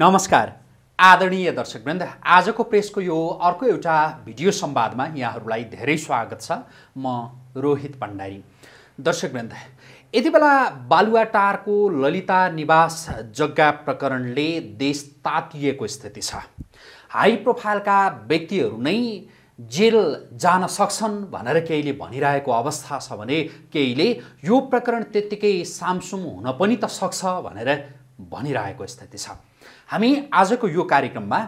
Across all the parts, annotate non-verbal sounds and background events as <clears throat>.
नमस्कार आदरणीय दर्शकवृन्द आजको प्रेसको यो अर्को एउटा भिडियो संवादमा यहाँहरूलाई धेरै स्वागत छ म रोहित भण्डारी दर्शकवृन्द यति बेला बालुवाटारको ललिता निवास जग्गा प्रकरणले देश तातिएको स्थिति छ हाई प्रोफाइलका व्यक्तिहरू नै जेल जान सक्छन् भनेर केहीले भनिरहेको अवस्था छ भने केहीले यो प्रकरण त्यत्तिकै सामसुम हुन पनि त सक्छ भनेर भनिरहेको स्थिति छ हामी आजको यो कार्यक्रममा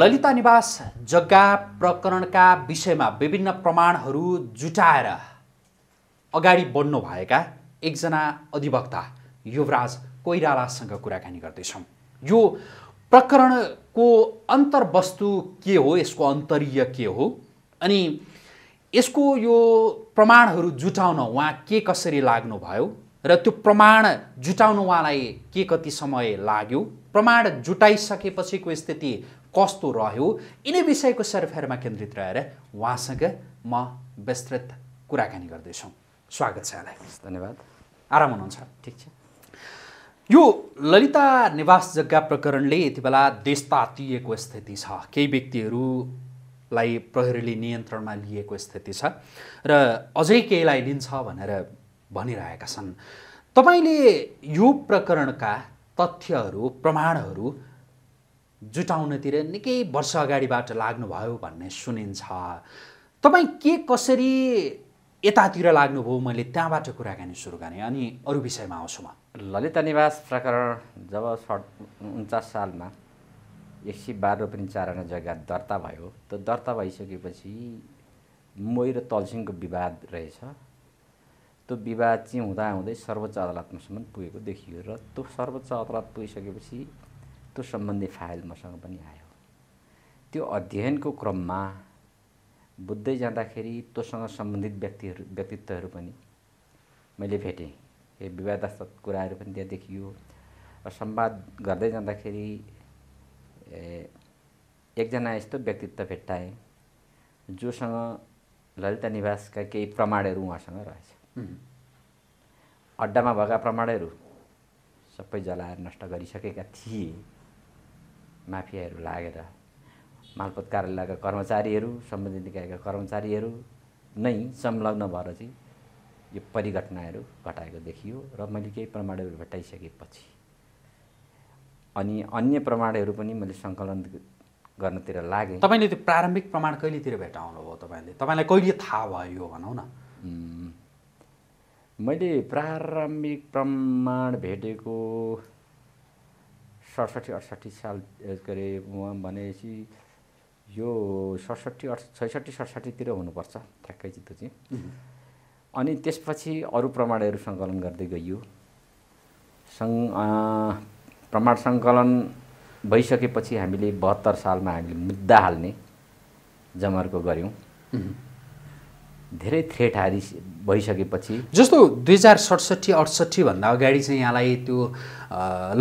ललिता निवास जग्गा प्रकरणका विषयमा विभिन्न प्रमाणहरू जुटाएर अगाडि बढ्नुभएका एकजना अधिवक्ता युवराज कोइरालासँग कुराकानी गर्दैछौँ यो प्रकरणको अन्तर्वस्तु के हो यसको अन्तरीय के हो अनि यसको यो प्रमाणहरू जुटाउन उहाँ के कसरी लाग्नुभयो र त्यो प्रमाण जुटाउनु उहाँलाई के कति समय लाग्यो प्रमाण जुटाइसकेपछिको स्थिति कस्तो रह्यो यिनै विषयको सरफेरमा केन्द्रित रहेर उहाँसँग म विस्तृत कुराकानी गर्दैछौँ स्वागत छ यहाँलाई धन्यवाद आराम हुनुहुन्छ ठिक छ यो ललिता निवास जग्गा प्रकरणले यति बेला देश तातिएको स्थिति छ केही व्यक्तिहरूलाई प्रहरीले नियन्त्रणमा लिएको स्थिति छ र अझै केहीलाई लिन्छ भनेर भनिरहेका छन् तपाईँले यो प्रकरणका तथ्यहरू प्रमाणहरू जुटाउनतिर निकै वर्ष अगाडिबाट लाग्नुभयो भन्ने सुनिन्छ तपाईँ के कसरी यतातिर लाग्नुभयो मैले त्यहाँबाट कुराकानी सुरु गरेँ अनि अरू विषयमा आउँछु म ललिता निवास प्रकरण जब सड उन्चास सालमा एक सय बाह्र पनि चारजना जग्गा दर्ता भयो त्यो दर्ता भइसकेपछि मोही र तलसिङको विवाद रहेछ त्यो विवाद चाहिँ हुँदा हुँदै सर्वोच्च अदालतमासम्म पुगेको देखियो र त्यो सर्वोच्च अदालत पुगिसकेपछि त्यो सम्बन्धी फाइल मसँग पनि आयो त्यो अध्ययनको क्रममा बुझ्दै जाँदाखेरि त्योसँग सम्बन्धित व्यक्तिहरू व्यक्तित्वहरू पनि मैले भेटेँ यो विवादास्पद कुराहरू पनि त्यहाँ देखियो र संवाद गर्दै जाँदाखेरि एकजना यस्तो व्यक्तित्व भेट्टाएँ जोसँग ललिता निवासका केही प्रमाणहरू उहाँसँग रहेछ अड्डामा भएका प्रमाणहरू सबै जलाएर नष्ट गरिसकेका थिए माफियाहरू लागेर मालपत कार्यालयका कर्मचारीहरू सम्बन्धित निकायका कर्मचारीहरू नै संलग्न भएर चाहिँ यो परिघटनाहरू घटाएको देखियो र मैले केही प्रमाणहरू भेटाइसकेपछि अनि अन्य प्रमाणहरू पनि मैले सङ्कलन गर्नतिर लागेँ तपाईँले त्यो प्रारम्भिक प्रमाण कहिलेतिर भेटाउनुभयो तपाईँले तपाईँलाई कहिले थाहा भयो भनौँ न मैले प्रारम्भिक प्रमाण भेटेको सडसठी अठसट्ठी साल के अरे उहाँ भनेपछि यो सडसठी अठ छैसठी सडसठीतिर हुनुपर्छ ठ्याक्कै चित्त चाहिँ अनि त्यसपछि अरू प्रमाणहरू सङ्कलन गर्दै गइयो सङ प्रमाण सङ्कलन भइसकेपछि हामीले बहत्तर सालमा हामीले मुद्दा हाल्ने जमर्को गऱ्यौँ धेरै थ्रेट हारि भइसकेपछि जस्तो दुई हजार सडसठी अडसट्ठीभन्दा अगाडि चाहिँ यहाँलाई त्यो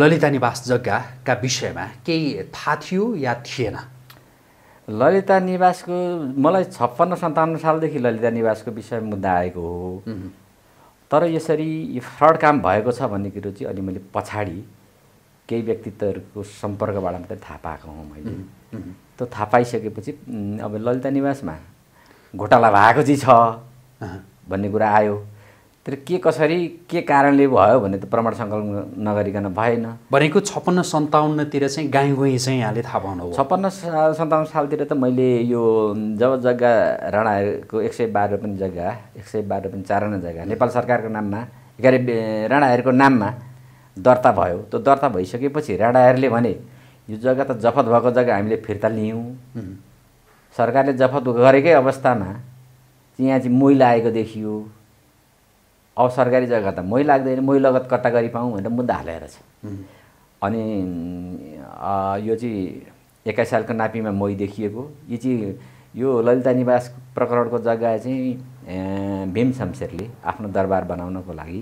ललिता निवास जग्गाका विषयमा केही थाहा थियो या थिएन ललिता निवासको मलाई छप्पन्न सन्ताउन्न सालदेखि ललिता निवासको विषय मुद्दा आएको हो तर यसरी फ्रड काम भएको छ भन्ने कुरो चाहिँ अलि मैले पछाडि केही व्यक्तित्वहरूको सम्पर्कबाट मात्रै थाहा पाएको हुँ मैले त्यो थाहा पाइसकेपछि अब ललिता निवासमा घोटाला भएको चाहिँ छ भन्ने कुरा आयो तर के कसरी के कारणले भयो भने त प्रमाण सङ्कलन नगरिकन भएन भनेको छप्पन्न सन्ताउन्नतिर चाहिँ गाई गुई चाहिँ यहाँले थाहा पाउनु छप्पन्न साल सन्ताउन्न सालतिर त मैले यो जब जग्गा राणाहरूको एक सय बाह्र पनि जग्गा एक सय बाह्र पनि चारवटा जग्गा नेपाल सरकारको नाममा एघार राणाहरूको नाममा दर्ता भयो त्यो दर्ता भइसकेपछि राणाहरूले भने यो जग्गा त जफत भएको जग्गा हामीले फिर्ता लियौँ सरकारले जफत गरेकै अवस्थामा यहाँ चाहिँ मोही लागेको देखियो अब सरकारी जग्गा त मोही लाग्दैन मोही लगत कट्टा गरी पाऊँ भनेर मुद्दा हालेर छ अनि यो चाहिँ एक्काइस सालको नापीमा मोही देखिएको यो चाहिँ यो ललिता निवास प्रकरणको जग्गा चाहिँ भीम शमशेरले आफ्नो दरबार बनाउनको लागि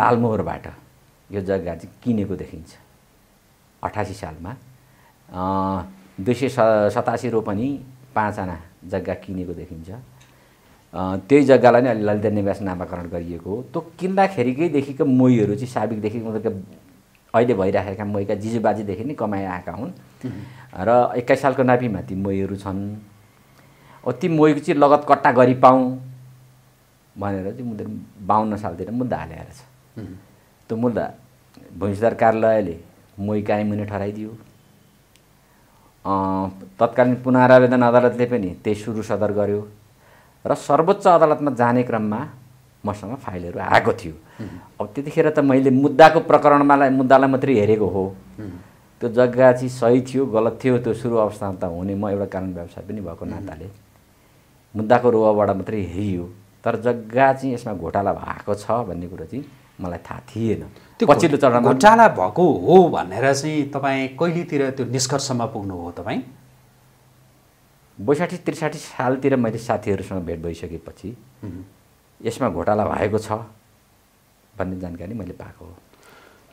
लालमोहरबाट यो जग्गा चाहिँ किनेको देखिन्छ अठासी सालमा दुई सय सतासी रोपनी पाँचजना जग्गा किनेको देखिन्छ त्यही जग्गालाई नै ललिता निवास नामाकरण गरिएको हो त्यो किन्दाखेरिकैदेखिको मोहीहरू चाहिँ साबिकदेखि उनीहरूको अहिले भइराखेका मोहीका जिजुबाजेदेखि नै कमाइआएका हुन् र एक्काइस सालको नापीमा ती मोहीहरू छन् ती मोहीको चाहिँ लगत कट्टा गरी पाऊँ भनेर चाहिँ उनीहरू बाहन्न सालतिर मुद्दा हालेर छ त्यो मुद्दा भूमिसुधार कार्यालयले मोही हुने ठहराइदियो तत्कालीन पुनरावेदन अदालतले पनि त्यही सुरु सदर गर्यो र सर्वोच्च अदालतमा जाने क्रममा मसँग फाइलहरू आएको थियो अब त्यतिखेर त मैले मुद्दाको प्रकरणमालाई मुद्दालाई मात्रै हेरेको हो त्यो जग्गा चाहिँ सही थियो गलत थियो त्यो सुरु अवस्थामा त हुने म एउटा कानुन व्यवसाय पनि भएको नाताले मुद्दाको रोवाबाट मात्रै हेरियो तर जग्गा चाहिँ यसमा घोटाला भएको छ भन्ने कुरो चाहिँ मलाई थाहा थिएन त्यो पछिल्लो चरण घोटाला भएको हो भनेर चाहिँ तपाईँ कहिलेतिर त्यो निष्कर्षमा पुग्नु हो तपाईँ बैसाठी त्रिसाठी सालतिर मैले साथीहरूसँग भेट भइसकेपछि यसमा घोटाला भएको छ भन्ने जानकारी मैले पाएको हो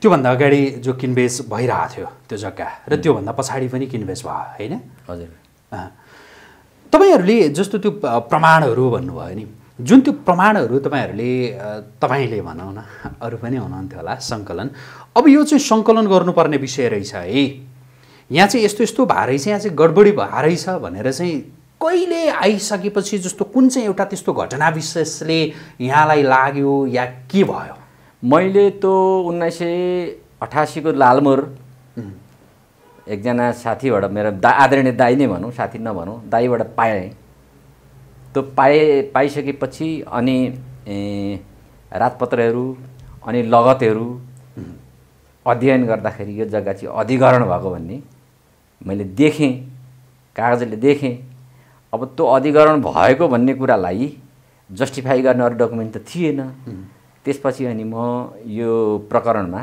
त्योभन्दा अगाडि जो किनबेच भइरहेको थियो त्यो जग्गा र त्योभन्दा पछाडि पनि किनबेच भयो होइन हजुर तपाईँहरूले जस्तो त्यो प्रमाणहरू भन्नुभयो नि जुन त्यो प्रमाणहरू तपाईँहरूले तपाईँले भनौँ न अरू पनि हुनुहुन्थ्यो होला सङ्कलन अब यो चाहिँ सङ्कलन गर्नुपर्ने विषय रहेछ है यहाँ चाहिँ यस्तो यस्तो भए रहेछ यहाँ चाहिँ गडबडी भए छ भनेर चाहिँ कहिले आइसकेपछि जस्तो कुन चाहिँ एउटा त्यस्तो घटना विशेषले यहाँलाई लाग्यो या के भयो मैले त उन्नाइस सय अठासीको लालमोर एकजना साथीबाट मेरो दा आदरणीय दाई नै भनौँ साथी नभनौँ दाईबाट पाएँ त्यो पाए पाइसकेपछि अनि रातपत्रहरू अनि लगतहरू अध्ययन गर्दाखेरि यो जग्गा चाहिँ अधिग्रहण भएको भन्ने मैले देखेँ कागजले देखेँ अब त्यो अधिग्रहण भएको भन्ने कुरालाई जस्टिफाई गर्ने अरू डकुमेन्ट त थिएन त्यसपछि अनि म यो प्रकरणमा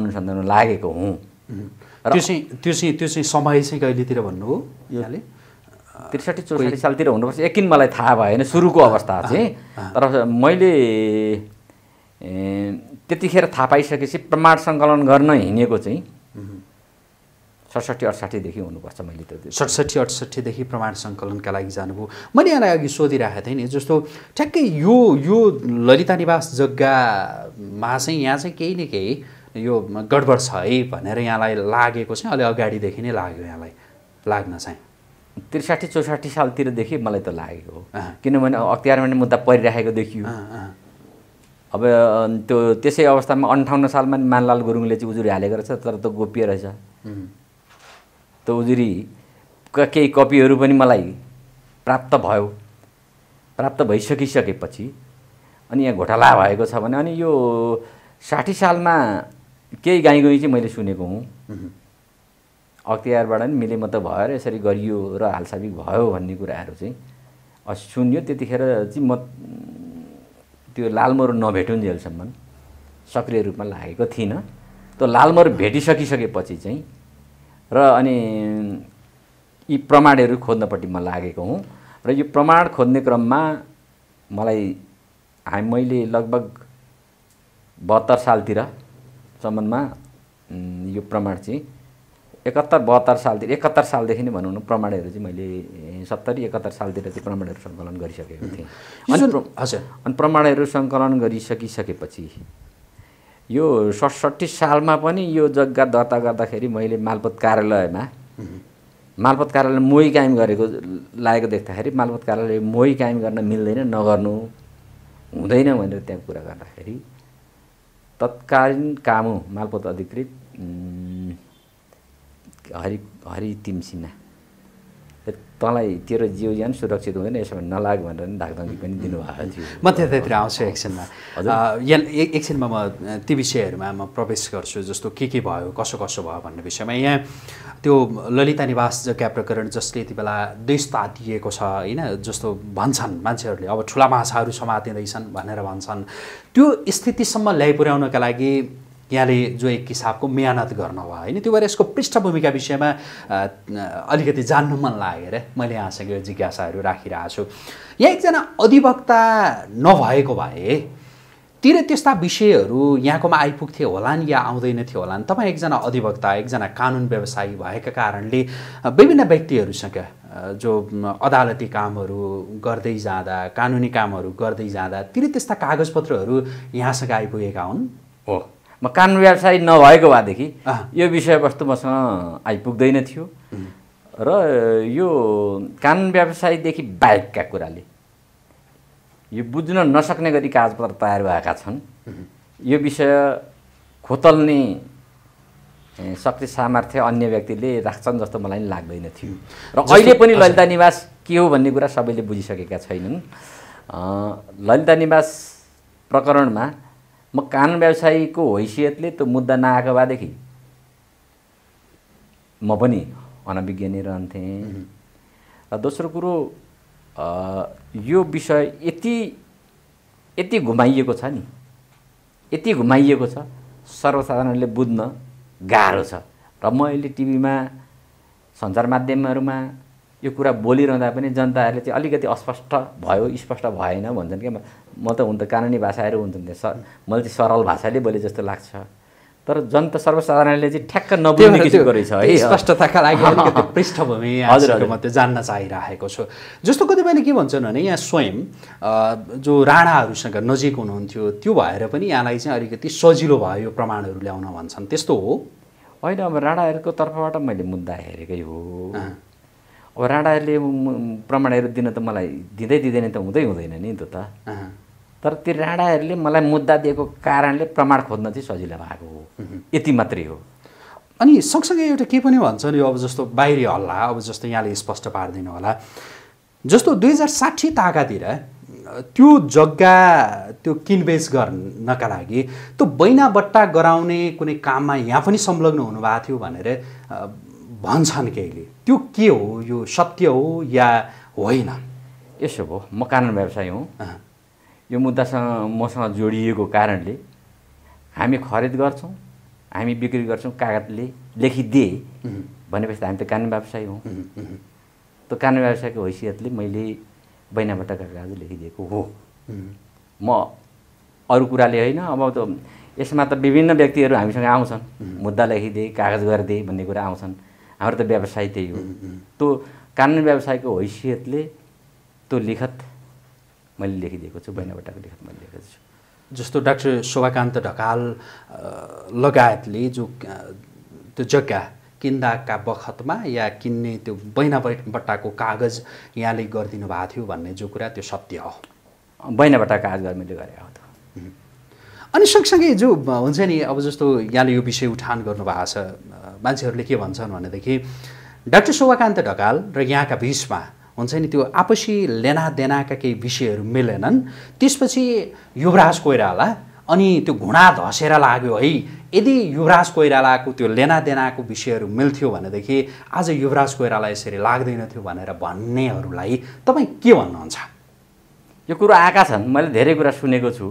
अनुसन्धान लागेको हुँ त्यो चाहिँ त्यो चाहिँ त्यो चाहिँ समय चाहिँ कहिलेतिर हो यहाँले त्रिसठी चौसठी सालतिर हुनुपर्छ एकिन मलाई थाहा भएन सुरुको अवस्था चाहिँ तर मैले त्यतिखेर थाहा पाइसकेपछि प्रमाण सङ्कलन गर्न हिँडेको चाहिँ सडसठी अठसाठीदेखि हुनुपर्छ मैले त सडसठी अठसट्ठीदेखि प्रमाण सङ्कलनका लागि जानुभयो मैले यहाँलाई अघि सोधिरहेको थिएँ नि जस्तो ठ्याक्कै यो यो ललिता निवास जग्गामा चाहिँ यहाँ चाहिँ केही न केही यो गडबड छ है भनेर यहाँलाई लागेको चाहिँ अलि अगाडिदेखि नै लाग्यो यहाँलाई लाग्न चाहिँ त्रिसाठी चौसाठी सालतिरदेखि मलाई त लागेको हो किनभने अख्तियारमा नै मुद्दा परिरहेको देखियो अब त्यो त्यसै अवस्थामा अन्ठाउन्न सालमा नि मानलाल गुरुङले चाहिँ उजुरी हालेको रहेछ तर त गोप्य रहेछ त्यो उजुरी केही कपीहरू पनि मलाई प्राप्त भयो प्राप्त भइसकिसकेपछि अनि यहाँ घोटाला भएको छ भने अनि यो साठी सालमा केही गाई चाहिँ मैले सुनेको हुँ अख्तियारबाट नि मिलेमत भएर यसरी गरियो र हालसाबिक भयो भन्ने कुराहरू चाहिँ सुन्यो त्यतिखेर चाहिँ म त्यो लालमर नभेटुन् जेलसम्म सक्रिय रूपमा लागेको थिइनँ त्यो लालमर भेटिसकिसकेपछि चाहिँ र अनि यी प्रमाणहरू खोज्नपट्टि म लागेको हुँ र यो प्रमाण खोज्ने क्रममा मलाई हाम मैले लगभग बहत्तर सालतिरसम्ममा यो प्रमाण चाहिँ एकात्तर बहत्तर सालतिर एकात्तर सालदेखि नै भनौँ न प्रमाणहरू चाहिँ मैले सत्तरी एकहत्तर सालतिर चाहिँ प्रमाणहरू सङ्कलन गरिसकेको थिएँ अनि हजुर अनि प्रमाणहरू सङ्कलन गरिसकिसकेपछि यो सडसठी सालमा पनि यो जग्गा दर्ता गर्दाखेरि मैले मालपत कार्यालयमा मालपत कार्यालय मोही कायम गरेको लागेको देख्दाखेरि मालपत कार्यालय मोही कायम गर्न मिल्दैन नगर्नु हुँदैन भनेर त्यहाँ कुरा गर्दाखेरि तत्कालीन कामु मालपत अधिकृत हरि हरि तिमसिना तँलाई तेरो जिउ ज्यान सुरक्षित हुँदैन यसो नलाग भनेर नि धाकधङ्की पनि दिनुभएको थियो म त्यतातिर आउँछु एकछिनमा यहाँ एकछिनमा म ती विषयहरूमा म प्रवेश गर्छु जस्तो के के भयो कसो कसो भयो भन्ने विषयमा यहाँ त्यो ललिता निवास जग्गा प्रकरण जसले यति बेला देश तातिएको छ होइन जस्तो भन्छन् मान्छेहरूले अब ठुला माछाहरू समातिँदैछन् भनेर भन्छन् त्यो स्थितिसम्म पुर्याउनका लागि यहाँले जो एक किसाबको मेहनत गर्न भयो होइन त्यो भएर यसको पृष्ठभूमिका विषयमा अलिकति जान्नु मन लागेर मैले यहाँसँग यो जिज्ञासाहरू राखिरहेको छु यहाँ एकजना अधिवक्ता नभएको भए तिर त्यस्ता विषयहरू यहाँकोमा आइपुग्थे होलान् या आउँदैन थियो होला नि तपाईँ एकजना अधिवक्ता एकजना कानुन व्यवसायी भएका कारणले विभिन्न व्यक्तिहरूसँग जो अदालती कामहरू गर्दै जाँदा कानुनी कामहरू गर्दै जाँदा तिर त्यस्ता कागजपत्रहरू यहाँसँग आइपुगेका हुन् हो म कानुन व्यवसाय नभएको भएदेखि यो विषयवस्तु मसँग आइपुग्दैन थियो र यो कानुन व्यवसायदेखि बाहेकका कुराले यो बुझ्न नसक्ने गरी कागजपत्र तयार भएका छन् यो विषय खोतल्ने शक्ति सामर्थ्य अन्य व्यक्तिले राख्छन् जस्तो मलाई लाग्दैन थियो र अहिले पनि ललिता निवास के हो भन्ने कुरा सबैले बुझिसकेका छैनन् ललिता निवास प्रकरणमा म कानुन व्यवसायीको हैसियतले त्यो मुद्दा नआएको भएदेखि म पनि अनभिज्ञ नै रहन्थेँ र दोस्रो कुरो यो विषय यति यति घुमाइएको छ नि यति घुमाइएको छ सर्वसाधारणले बुझ्न गाह्रो छ र म अहिले टिभीमा सञ्चार माध्यमहरूमा यो कुरा बोलिरहँदा पनि जनताहरूले चाहिँ अलिकति अस्पष्ट भयो स्पष्ट भएन भन्छन् क्या म त हुन त कानुनी भाषाहरू हुन्छन् त्यो सर मैले चाहिँ सरल भाषाले बोले जस्तो लाग्छ तर जनता सर्वसाधारणले चाहिँ ठ्याक्क नबुझ्ने किसिमको रहेछ है स्पष्टताका लागि <laughs> पृष्ठभूमि हजुर म त्यो जान्न चाहिरहेको छु जस्तो कतिपयले के भन्छन् भने यहाँ स्वयं जो राणाहरूसँग नजिक हुनुहुन्थ्यो त्यो भएर पनि यहाँलाई चाहिँ अलिकति सजिलो भयो यो प्रमाणहरू ल्याउन भन्छन् त्यस्तो हो होइन अब राणाहरूको तर्फबाट मैले मुद्दा हेरेकै हो अब राणाहरूले प्रमाणहरू दिन त मलाई दिँदै दिँदैन त हुँदै हुँदैन नि त त तर त्यो राणाहरूले मलाई मुद्दा दिएको कारणले प्रमाण खोज्न चाहिँ सजिलो भएको हो यति मात्रै हो अनि सँगसँगै एउटा के पनि भन्छ नि अब जस्तो बाहिरी हल्ला अब जस्तो यहाँले स्पष्ट पारिदिनु होला जस्तो दुई हजार साठी ताकातिर त्यो जग्गा त्यो किनबेच गर्नका लागि त्यो बैनाबट्टा गराउने कुनै काममा यहाँ पनि संलग्न हुनुभएको थियो भनेर भन्छन् केहीले त्यो के हो यो सत्य हो या होइन यसो भयो म कानुन व्यवसायी हुँ यो मुद्दासँग मसँग जोडिएको कारणले हामी खरिद गर्छौँ हामी बिक्री गर्छौँ कागजले लेखिदिए भनेपछि त हामी त कानुन व्यवसायी हौँ त्यो कानुन व्यवसायको हैसियतले मैले बैनाबाट कागज लेखिदिएको हो म अरू कुराले होइन अब त यसमा त विभिन्न व्यक्तिहरू हामीसँग आउँछन् मुद्दा लेखिदिए कागज गरिदिए भन्ने कुरा आउँछन् हाम्रो त व्यवसाय त्यही हो त्यो कानुन व्यवसायको हैसियतले त्यो लिखत मैले लेखिदिएको छु बहिनीबाटको लिखत मैले लेखेको छु जस्तो डाक्टर शोभाकान्त ढकाल लगायतले जो त्यो जग्गा किन्दाका बखतमा या किन्ने त्यो बैना बट्टाको कागज यहाँले गरिदिनु भएको थियो भन्ने जो कुरा त्यो सत्य हो बट्टाको कागज गरेर मैले गरेँ हो अनि सँगसँगै जो हुन्छ नि अब जस्तो यहाँले यो विषय उठान गर्नुभएको छ मान्छेहरूले के भन्छन् भनेदेखि डाक्टर शोभाकान्त ढकाल र यहाँका बिचमा हुन्छ नि त्यो आपसी लेनादेनाका केही विषयहरू मिलेनन् त्यसपछि युवराज कोइराला अनि त्यो घुँडा धसेर लाग्यो है यदि युवराज कोइरालाको त्यो लेनादेनाको विषयहरू मिल्थ्यो भनेदेखि आज युवराज कोइराला यसरी लाग्दैनथ्यो भनेर भन्नेहरूलाई तपाईँ के भन्नुहुन्छ यो कुरो आएका छन् मैले धेरै कुरा सुनेको छु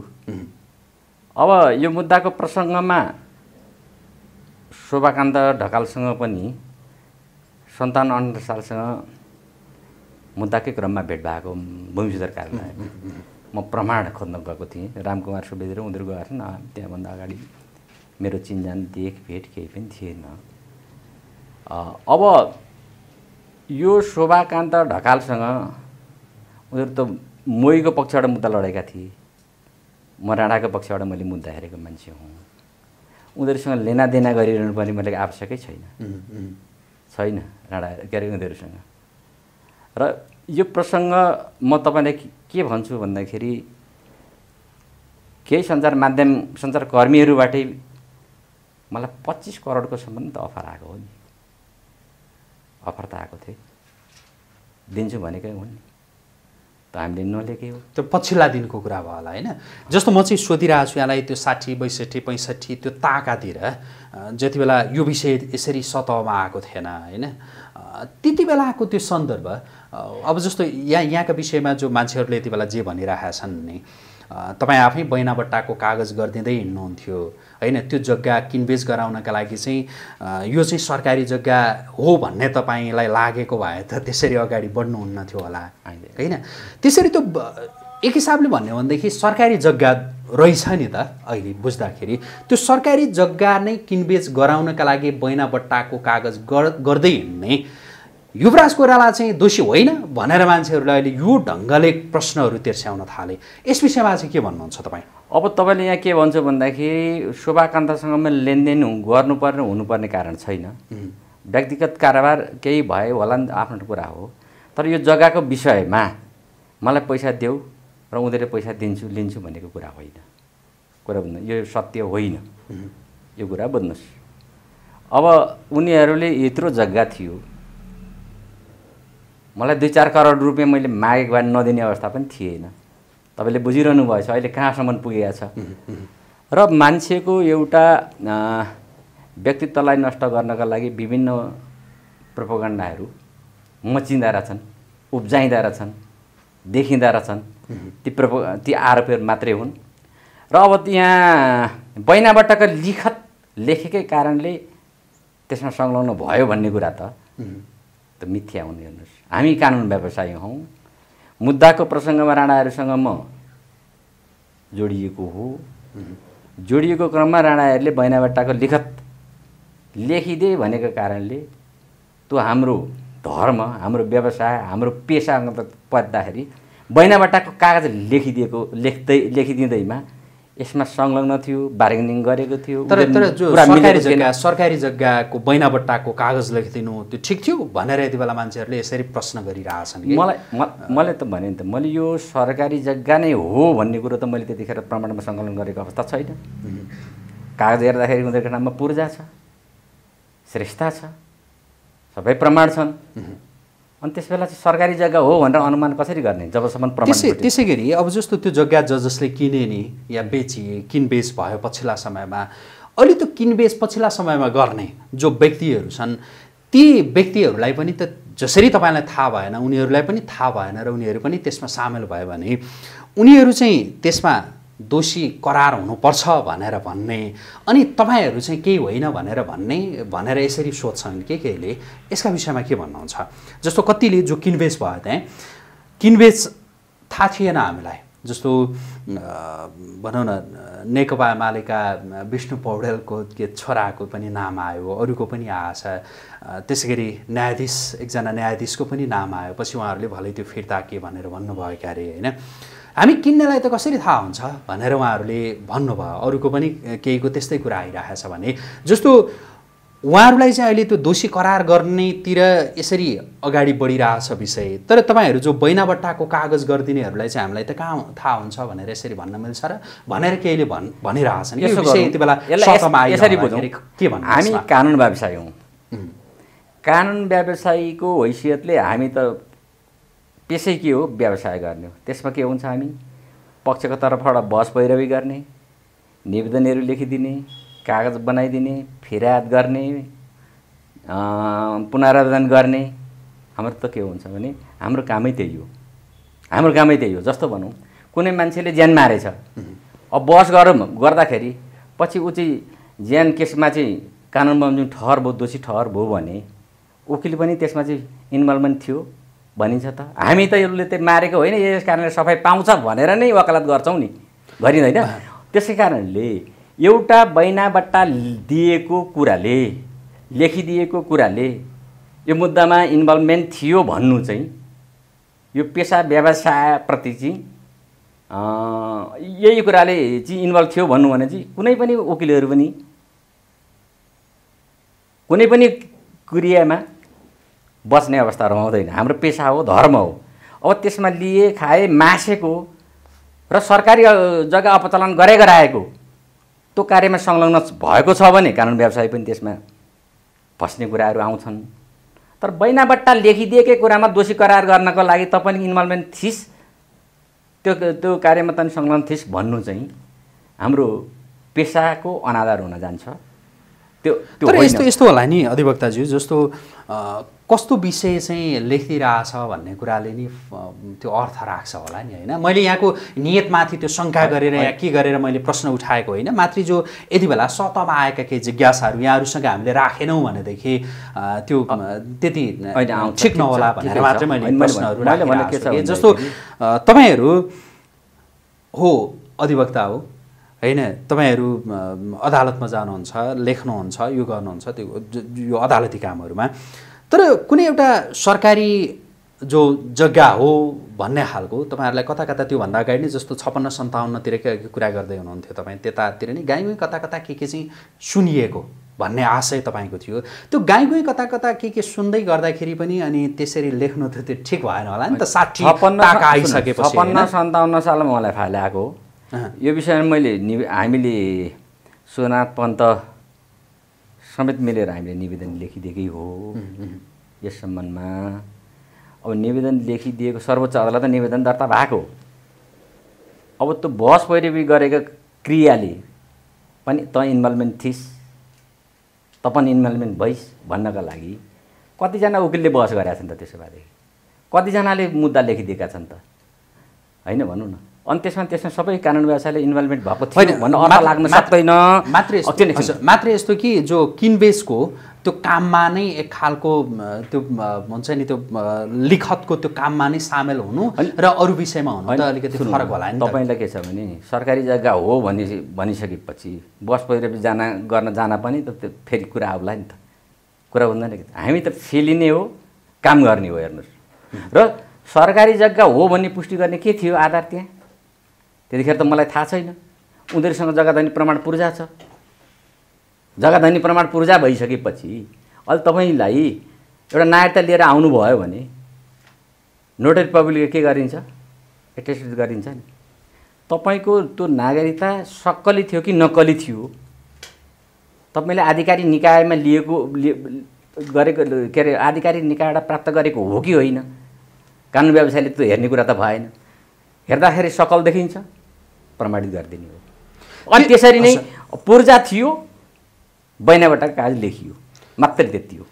अब यो मुद्दाको प्रसङ्गमा शोभाकान्त ढकालसँग पनि सन्तान अनन्त सालसँग मुद्दाकै क्रममा भेट भएको भूमि सुधार कार्यालय म प्रमाण खोज्न गएको थिएँ रामकुमार सुवेदी र उनीहरू गएको न त्यहाँभन्दा अगाडि मेरो चिन्जान देखभेट केही पनि थिएन अब यो शोभाकान्त ढकालसँग उनीहरू त मोहीको पक्षबाट मुद्दा लडेका थिए म राणाको पक्षबाट मैले मुद्दा हेरेको मान्छे हुँ उनीहरूसँग लेनादेना गरिरहनु पर्ने मैले आवश्यकै छैन छैन राणा के अरे उनीहरूसँग र यो प्रसङ्ग म तपाईँलाई के भन्छु भन्दाखेरि केही सञ्चार माध्यम सञ्चारकर्मीहरूबाटै मलाई पच्चिस करोडको सम्बन्ध त अफर आएको हो नि अफर त आएको थियो दिन्छु भनेकै हुन् नि त हामीले नलेखेको त्यो पछिल्ला दिनको कुरा भयो होला होइन जस्तो म चाहिँ सोधिरहेको छु यहाँलाई त्यो साठी बैसठी पैँसठी त्यो ताकातिर जति बेला यो विषय यसरी सतहमा आएको थिएन होइन त्यति बेलाको त्यो सन्दर्भ अब जस्तो यहाँ यहाँका विषयमा जो मान्छेहरूले यति बेला जे भनिरहेका छन् नि तपाईँ आफै बैनाबट्टाको कागज गरिदिँदै हिँड्नुहुन्थ्यो होइन त्यो जग्गा किनबेच गराउनका लागि चाहिँ यो चाहिँ सरकारी जग्गा हो भन्ने तपाईँलाई लागेको भए त त्यसरी अगाडि बढ्नुहुन्न थियो होला होइन त्यसरी त्यो एक हिसाबले भन्यो भनेदेखि सरकारी जग्गा रहेछ नि त अहिले बुझ्दाखेरि त्यो सरकारी जग्गा नै किनबेच गराउनका लागि बैना बट्टाको कागज गर्दै हिँड्ने युवराज कोइराला चाहिँ दोषी होइन भनेर मान्छेहरूलाई अहिले यो ढङ्गले प्रश्नहरू तेर्स्याउन थाले यस विषयमा चाहिँ के भन्नुहुन्छ तपाईँ अब तपाईँले यहाँ के भन्छु भन्दाखेरि शोभाकान्तसँग लेनदेन गर्नुपर्ने हुनुपर्ने कारण छैन व्यक्तिगत कारोबार केही भए होला नि आफ्नो कुरा हो तर यो जग्गाको विषयमा मलाई पैसा देऊ र उनीहरूले पैसा दिन्छु लिन्छु भनेको कुरा होइन कुरा भन्नु यो सत्य होइन यो कुरा बुझ्नुहोस् अब उनीहरूले यत्रो जग्गा थियो मलाई दुई चार करोड रुपियाँ मैले मागेको भए नदिने अवस्था पनि थिएन तपाईँले बुझिरहनु भएछ अहिले कहाँसम्म पुगेको छ र मान्छेको एउटा व्यक्तित्वलाई नष्ट गर्नका लागि विभिन्न प्रोपोगन्डाहरू मचिँदा रहेछन् उब्जाइँदा रहेछन् देखिँदा रहेछन् ती प्रपो ती आरोपहरू मात्रै हुन् र अब त्यहाँ बैनाबाटको लिखत लेखेकै कारणले त्यसमा संलग्न भयो भन्ने कुरा त मिथ्या हुने हेर्नुहोस् हामी कानुन व्यवसायी हौँ मुद्दाको प्रसङ्गमा राणाहरूसँग म जोडिएको हो जोडिएको क्रममा राणाहरूले बैनाबट्टाको लिखत लेखिदिए भनेको कारणले त्यो हाम्रो धर्म हाम्रो व्यवसाय हाम्रो पेसा पर्दाखेरि बैनाबट्टाको कागज लेखिदिएको लेख्दै लेखिदिँदैमा यसमा संलग्न थियो बार्गेनिङ गरेको थियो तर तर जो सरकारी जग्गा सरकारी जग्गाको बैनाबट्टाको कागज लेखिदिनु त्यो ठिक थियो भनेर यति बेला मान्छेहरूले यसरी प्रश्न गरिरहेछन् मलाई मैले त भने नि त मैले यो सरकारी जग्गा नै हो भन्ने कुरो त मैले त्यतिखेर प्रमाणमा सङ्कलन गरेको अवस्था छैन कागज हेर्दाखेरि उनीहरूको नाममा पूर्जा छ श्रेष्ठता छ सबै प्रमाण छन् अनि त्यस बेला चाहिँ सरकारी जग्गा हो भनेर अनुमान कसरी गर्ने जबसम्म त्यसै त्यसै गरी अब जस्तो त्यो जग्गा ज जसले किने नि या बेचिए किनबेच भयो पछिल्ला समयमा अहिले त किनबेच पछिल्ला समयमा गर्ने जो व्यक्तिहरू छन् ती व्यक्तिहरूलाई पनि त जसरी तपाईँलाई थाहा भएन उनीहरूलाई पनि थाहा भएन र उनीहरू पनि त्यसमा सामेल भयो भने उनीहरू चाहिँ त्यसमा दोषी करार हुनुपर्छ भनेर भन्ने अनि तपाईँहरू चाहिँ केही होइन भनेर भन्ने भनेर यसरी सोध्छन् के केले यसका विषयमा के भन्नुहुन्छ जस्तो कतिले जो किनबेच भयो त्यहाँ किनबेच थाहा थिएन हामीलाई जस्तो भनौँ न नेकपा एमालेका विष्णु पौडेलको के छोराको पनि नाम आयो अरूको पनि आएछ त्यसै गरी न्यायाधीश एकजना न्यायाधीशको पनि नाम आयो पछि उहाँहरूले भलै त्यो फिर्ता के भनेर भन्नुभयो क्यारे होइन हामी किन्नेलाई त कसरी थाहा हुन्छ भनेर उहाँहरूले भन्नुभयो अरूको पनि केहीको त्यस्तै कुरा आइरहेछ भने जस्तो उहाँहरूलाई चाहिँ अहिले त्यो दोषी करार गर्नेतिर यसरी अगाडि बढिरहेछ विषय तर तपाईँहरू जो बैनाबट्टाको कागज गरिदिनेहरूलाई चाहिँ हामीलाई त कहाँ थाहा हुन्छ भनेर यसरी भन्न मिल्छ र भनेर केहीले भन् भनिरहेछन् के भन्नु हामी कानुन व्यवसायी हौँ कानुन व्यवसायीको हैसियतले हामी त पेसै के हो व्यवसाय गर्ने हो त्यसमा के हुन्छ हामी पक्षको तर्फबाट बस पैरवी गर्ने निवेदनहरू लेखिदिने कागज बनाइदिने फिरायत गर्ने पुनरावेदन गर्ने हाम्रो त के हुन्छ भने हाम्रो कामै त्यही हो हाम्रो कामै त्यही हो जस्तो भनौँ कुनै मान्छेले ज्यान मारेछ अब बस गरौँ गर्दाखेरि पछि ऊ चाहिँ ज्यान केसमा चाहिँ कानुनमा जुन ठहर भयो दोषी ठहर भयो भने वकिल पनि त्यसमा चाहिँ इन्भल्भमेन्ट थियो भनिन्छ त हामी त यसले त्यो मारेको होइन यस कारणले सफाइ पाउँछ भनेर नै वकालत गर्छौँ नि गरिँदैन त्यसै कारणले एउटा बैनाबट्टा दिएको कुराले लेखिदिएको कुराले यो मुद्दामा इन्भल्भमेन्ट थियो भन्नु चाहिँ यो पेसा व्यवसायप्रति चाहिँ यही कुराले चाहिँ इन्भल्भ थियो भन्नु भने चाहिँ कुनै पनि वकिलहरू पनि कुनै पनि क्रियामा बच्ने अवस्था रहँदैन हाम्रो पेसा हो धर्म हो अब त्यसमा लिए खाए मासेको र सरकारी जग्गा अपचलन गरे गराएको त्यो कार्यमा संलग्न भएको छ भने कानुन व्यवसाय पनि त्यसमा फस्ने कुराहरू आउँछन् तर बैनाबट्टा लेखिदिएकै कुरामा दोषी करार गर्नको लागि तपाईँले इन्भल्भमेन्ट थिस त्यो त्यो कार्यमा त संलग्न थिस् भन्नु चाहिँ हाम्रो पेसाको अनादर हुन जान्छ त्यो यस्तो यस्तो होला नि अधिवक्ताज्यू जस्तो कस्तो विषय चाहिँ लेखिरहेछ भन्ने कुराले नि त्यो अर्थ राख्छ होला नि होइन मैले यहाँको नियतमाथि त्यो शङ्का गरेर या के गरेर मैले प्रश्न उठाएको होइन मात्रै जो यति बेला सतहमा आएका केही जिज्ञासाहरू यहाँहरूसँग हामीले राखेनौँ भनेदेखि त्यो त्यति ठिक नहोला भनेर मात्रै मैले प्रश्नहरू राखेँ जस्तो तपाईँहरू हो अधिवक्ता हो होइन तपाईँहरू अदालतमा जानुहुन्छ लेख्नुहुन्छ यो गर्नुहुन्छ त्यो यो अदालती कामहरूमा तर कुनै एउटा सरकारी जो जग्गा हो भन्ने खालको तपाईँहरूलाई कता कता त्योभन्दा अगाडि नै जस्तो छप्पन्न सन्ताउन्नतिरकै कुरा गर्दै हुनुहुन्थ्यो तपाईँ त्यतातिर नै गाईमै कता कता के के चाहिँ सुनिएको भन्ने आशय तपाईँको थियो त्यो गाईकै कता कता के के सुन्दै गर्दाखेरि पनि अनि त्यसरी लेख्नु त त्यो ठिक भएन होला नि त साठी आइसकेपछि छप्पन्न सन्ताउन्न सालमा मलाई फाइल आएको हो यो विषयमा मैले हामीले सोनाथ पन्त समेत मिलेर हामीले निवेदन लेखिदिएकै हो यस सम्बन्धमा अब निवेदन लेखिदिएको सर्वोच्च अदालत निवेदन दर्ता भएको अब त्यो बहस पैरवी गरेको क्रियाले पनि त इन्भल्भमेन्ट थिइस् त पनि इन्भल्भमेन्ट भइस् भन्नका लागि कतिजना वकिलले बहस गरेका छन् त त्यसो भएदेखि कतिजनाले मुद्दा लेखिदिएका छन् त होइन भनौँ न अनि त्यसमा त्यसमा सबै कानुन व्यवसायले इन्भल्भमेन्ट भएको थियो भन्नु अर्थ लाग्न सक्दैन मात्रै मात्रै यस्तो कि जो किनबेसको त्यो काममा नै एक खालको त्यो भन्छ नि त्यो लिखतको त्यो काममा नै सामेल हुनु र अरू विषयमा हुनु त अलिकति फरक होला नि तपाईँलाई के छ भने सरकारी जग्गा हो भनि भनिसकेपछि बस पहिरो जान गर्न जान पनि त त्यो फेरि कुरा आउला नि त कुरा हुँदैन कि हामी त फेलिने हो काम गर्ने हो हेर्नुहोस् र सरकारी जग्गा हो भन्ने पुष्टि गर्ने के थियो आधार त्यहाँ त्यतिखेर त मलाई थाहा छैन उनीहरूसँग जग्गाधनी प्रमाण पूर्जा छ जग्गाधनी प्रमाण पूर्जा भइसकेपछि अहिले तपाईँलाई एउटा नायरता लिएर आउनुभयो भने नोटरी पब्लिक के गरिन्छ एटेस्ट गरिन्छ नि तपाईँको त्यो नागरिकता सक्कली थियो कि नक्कली थियो तपाईँले आधिकारिक निकायमा लिएको गरेको के अरे आधिकारिक निकायबाट प्राप्त गरेको हो कि होइन कानुन व्यवसायले त्यो हेर्ने कुरा त भएन हेर्दाखेरि सकल देखिन्छ प्रमाणित गरिदिने हो अनि त्यसरी नै पूर्जा थियो बैनाबाट काज लेखियो मात्र त्यति हो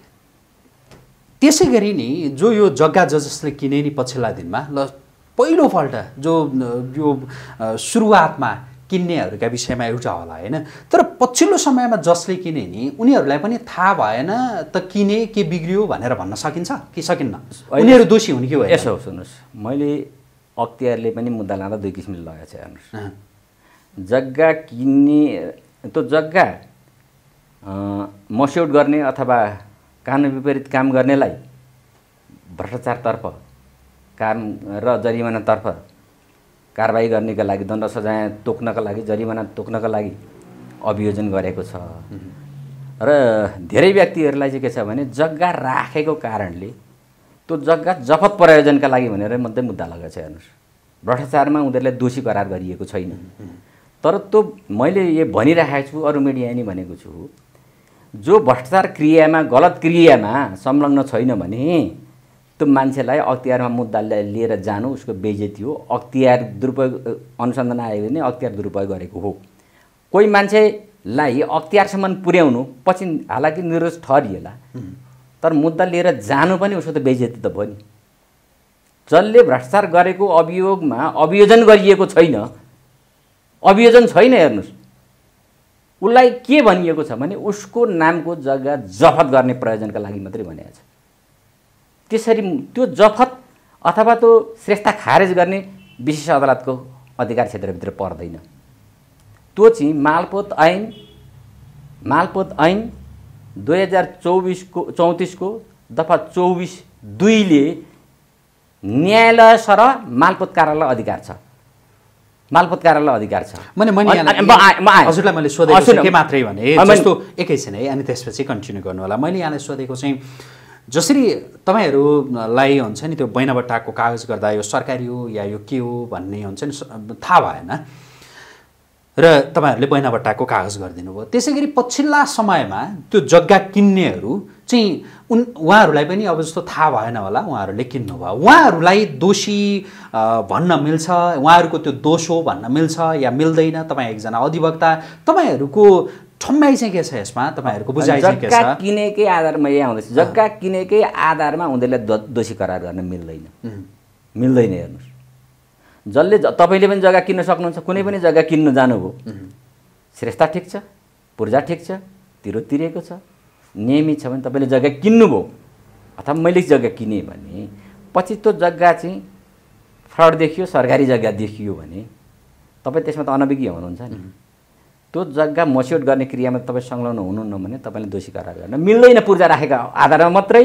त्यसै गरी नि जो यो जग्गा ज जसले किने नि पछिल्ला दिनमा ल पहिलोपल्ट जो यो सुरुवातमा किन्नेहरूका विषयमा एउटा होला होइन तर पछिल्लो समयमा जसले किने नि उनीहरूलाई पनि थाहा भएन त किने के बिग्रियो भनेर भन्न सकिन्छ कि सकिन्न उनीहरू दोषी हुन् कि यसो सुन्नुहोस् मैले अख्तियारले पनि मुद्दा लाँदा दुई किसिमले लगाएको छ हेर्नुहोस् जग्गा किन्ने त्यो जग्गा मस्यौट गर्ने अथवा कानुन विपरीत काम गर्नेलाई भ्रष्टाचारतर्फ काम र जरिमानातर्फ कारवाही गर्नेका लागि दण्ड सजाय तोक्नका लागि जरिमाना तोक्नका लागि अभियोजन गरेको छ र धेरै व्यक्तिहरूलाई चाहिँ के छ भने जग्गा राखेको कारणले त्यो जग्गा जफत प्रयोजनका लागि भनेर मात्रै मुद्दा लगाएको छ हेर्नुहोस् भ्रष्टाचारमा उनीहरूलाई दोषी करार गरिएको छैन तर त्यो मैले यो भनिरहेको छु अरू मिडिया नि भनेको छु जो भ्रष्टाचार क्रियामा गलत क्रियामा संलग्न छैन भने त्यो मान्छेलाई अख्तियारमा मुद्दा लिएर जानु उसको बेजेती हो अख्तियार दुरुपयोग अनुसन्धान आयो भने अख्तियार दुरुपयोग गरेको हो कोही मान्छेलाई अख्तियारसम्म पुर्याउनु पछि हालाकि निरोज ठहरिएला तर मुद्दा लिएर जानु पनि उसको त बेजेती त भयो नि जसले भ्रष्टाचार गरेको अभियोगमा अभियोजन गरिएको छैन अभियोजन छैन हेर्नुहोस् उसलाई के भनिएको छ भने उसको नामको जग्गा जफत गर्ने प्रयोजनका लागि मात्रै भनिएको छ त्यसरी त्यो जफत अथवा त्यो श्रेष्ठता खारेज गर्ने विशेष अदालतको अधिकार क्षेत्रभित्र पर्दैन त्यो चाहिँ मालपोत ऐन मालपोत ऐन दुई हजार चौबिसको चौतिसको दफा चौबिस दुईले न्यायालय सर मालपोत कार्यालय अधिकार छ मालपोत कार्यालय अधिकार छ मैले हजुरलाई मैले सोधेको के मात्रै भने जस्तो एकैछिन है अनि त्यसपछि कन्टिन्यू गर्नु होला मैले यहाँलाई सोधेको चाहिँ जसरी तपाईँहरूलाई हुन्छ नि त्यो बैनाबट्टाको कागज गर्दा यो सरकारी हो या यो के हो भन्ने हुन्छ नि थाहा भएन र तपाईँहरूले बैनाबट्टाको कागज गरिदिनु भयो त्यसै गरी पछिल्ला समयमा त्यो जग्गा किन्नेहरू चाहिँ उन उहाँहरूलाई पनि अब जस्तो थाहा भएन होला उहाँहरूले किन्नुभयो उहाँहरूलाई दोषी भन्न मिल्छ उहाँहरूको त्यो दोष हो भन्न मिल्छ या मिल्दैन तपाईँ एकजना अधिवक्ता तपाईँहरूको ठम्ब्याइ चाहिँ के छ यसमा तपाईँहरूको बुझाइ चाहिँ किनेकै आधारमा यहाँ आउँदैछ जग्गा किनेकै आधारमा उनीहरूलाई दोषी करार गर्न मिल्दैन मिल्दैन हेर्नुहोस् जसले तपाईँले पनि जग्गा किन्न सक्नुहुन्छ कुनै पनि जग्गा किन्न जानुभयो श्रेष्ठता ठिक छ पूर्जा ठिक छ तिरो तिरेको छ नियमित छ भने तपाईँले जग्गा किन्नुभयो अथवा मैले जग्गा किनेँ भने पछि त्यो जग्गा चाहिँ फ्रड देखियो सरकारी जग्गा देखियो भने तपाईँ त्यसमा त अनभिज्ञ हुनुहुन्छ नि त्यो जग्गा मस्योट गर्ने क्रियामा तपाईँ संलग्न हुनुहुन्न भने तपाईँले दोषी करार गर्न मिल्दैन पूर्जा राखेको आधारमा मात्रै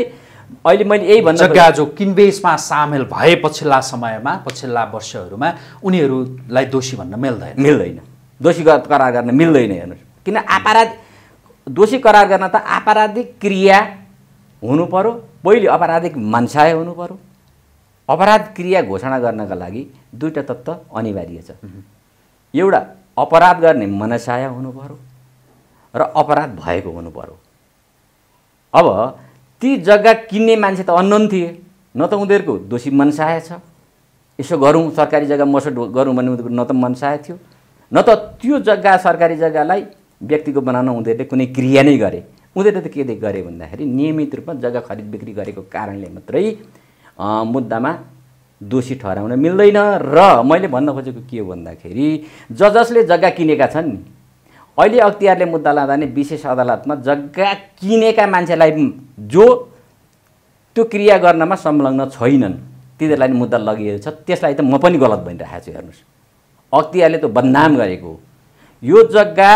अहिले मैले यही भन्दा जग्गा जो किनबेसमा सामेल भए पछिल्ला समयमा पछिल्ला वर्षहरूमा उनीहरूलाई दोषी भन्न मिल्दैन मिल्दैन दोषी करार गर्न मिल्दैन हेर्नुहोस् किन अपराध दोषी करार गर्न त आपराधिक क्रिया हुनु पऱ्यो पहिले अपराधिक मनसाय हुनु पऱ्यो अपराध क्रिया घोषणा गर्नका लागि दुईवटा तत्त्व अनिवार्य छ एउटा अपराध गर्ने मनसाय हुनु पऱ्यो र अपराध भएको हुनु पऱ्यो अब ती जग्गा किन्ने मान्छे त अन्नन थिए न त उनीहरूको दोषी मनसाय छ यसो गरौँ सरकारी जग्गा मसोट गरौँ भने उनीहरूको न त मनसाय थियो न त त्यो जग्गा सरकारी जग्गालाई व्यक्तिको बनाउन उनीहरूले कुनै क्रिया नै गरे उनीहरूले त के गरे भन्दाखेरि नियमित रूपमा जग्गा खरिद बिक्री गरेको कारणले मात्रै मुद्दामा दोषी ठहराउन मिल्दैन र मैले भन्न खोजेको के हो भन्दाखेरि ज जसले जग्गा किनेका छन् नि अहिले अख्तियारले मुद्दा लाँदा नि विशेष अदालतमा जग्गा किनेका मान्छेलाई जो त्यो क्रिया गर्नमा संलग्न छैनन् तिनीहरूलाई नि मुद्दा लगिएको छ त्यसलाई त म पनि गलत भनिरहेको छु हेर्नुहोस् अख्तियारले त बदनाम गरेको यो जग्गा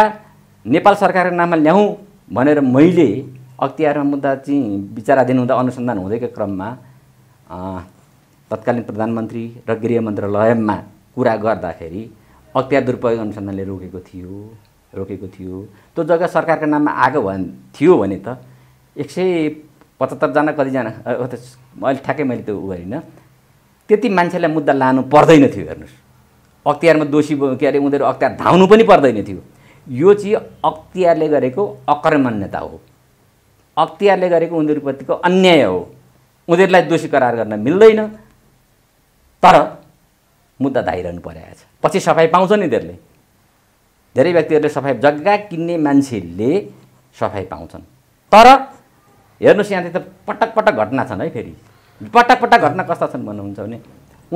नेपाल सरकारको नाममा ल्याउँ भनेर मैले अख्तियारमा मुद्दा चाहिँ विचाराधीन हुँदा अनुसन्धान हुँदैको क्रममा तत्कालीन प्रधानमन्त्री र गृह मन्त्रालयमा कुरा गर्दाखेरि अख्तियार दुरुपयोग अनुसन्धानले रोकेको थियो रोकेको थियो त्यो जग्गा सरकारको नाममा आएको भन् थियो भने त एक सय पचहत्तरजना कतिजना अहिले ठ्याक्कै मैले त्यो उ गरिनँ त्यति मान्छेलाई मुद्दा लानु पर्दैन थियो हेर्नुहोस् अख्तियारमा दोषी के अरे उनीहरू अख्तियार धाउनु पनि पर्दैन थियो यो चाहिँ अख्तियारले गरेको अकर्मण्यता हो अख्तियारले गरेको उनीहरूप्रतिको अन्याय हो उनीहरूलाई दोषी करार गर्न मिल्दैन तर मुद्दा धाइरहनु परेको छ पछि सफाइ पाउँछ नि उनीहरूले धेरै व्यक्तिहरूले सफाइ जग्गा किन्ने मान्छेले सफाइ पाउँछन् तर हेर्नुहोस् यहाँ त पटक पटक घटना छन् है फेरि पटक पटक घटना कस्ता छन् भन्नुहुन्छ भने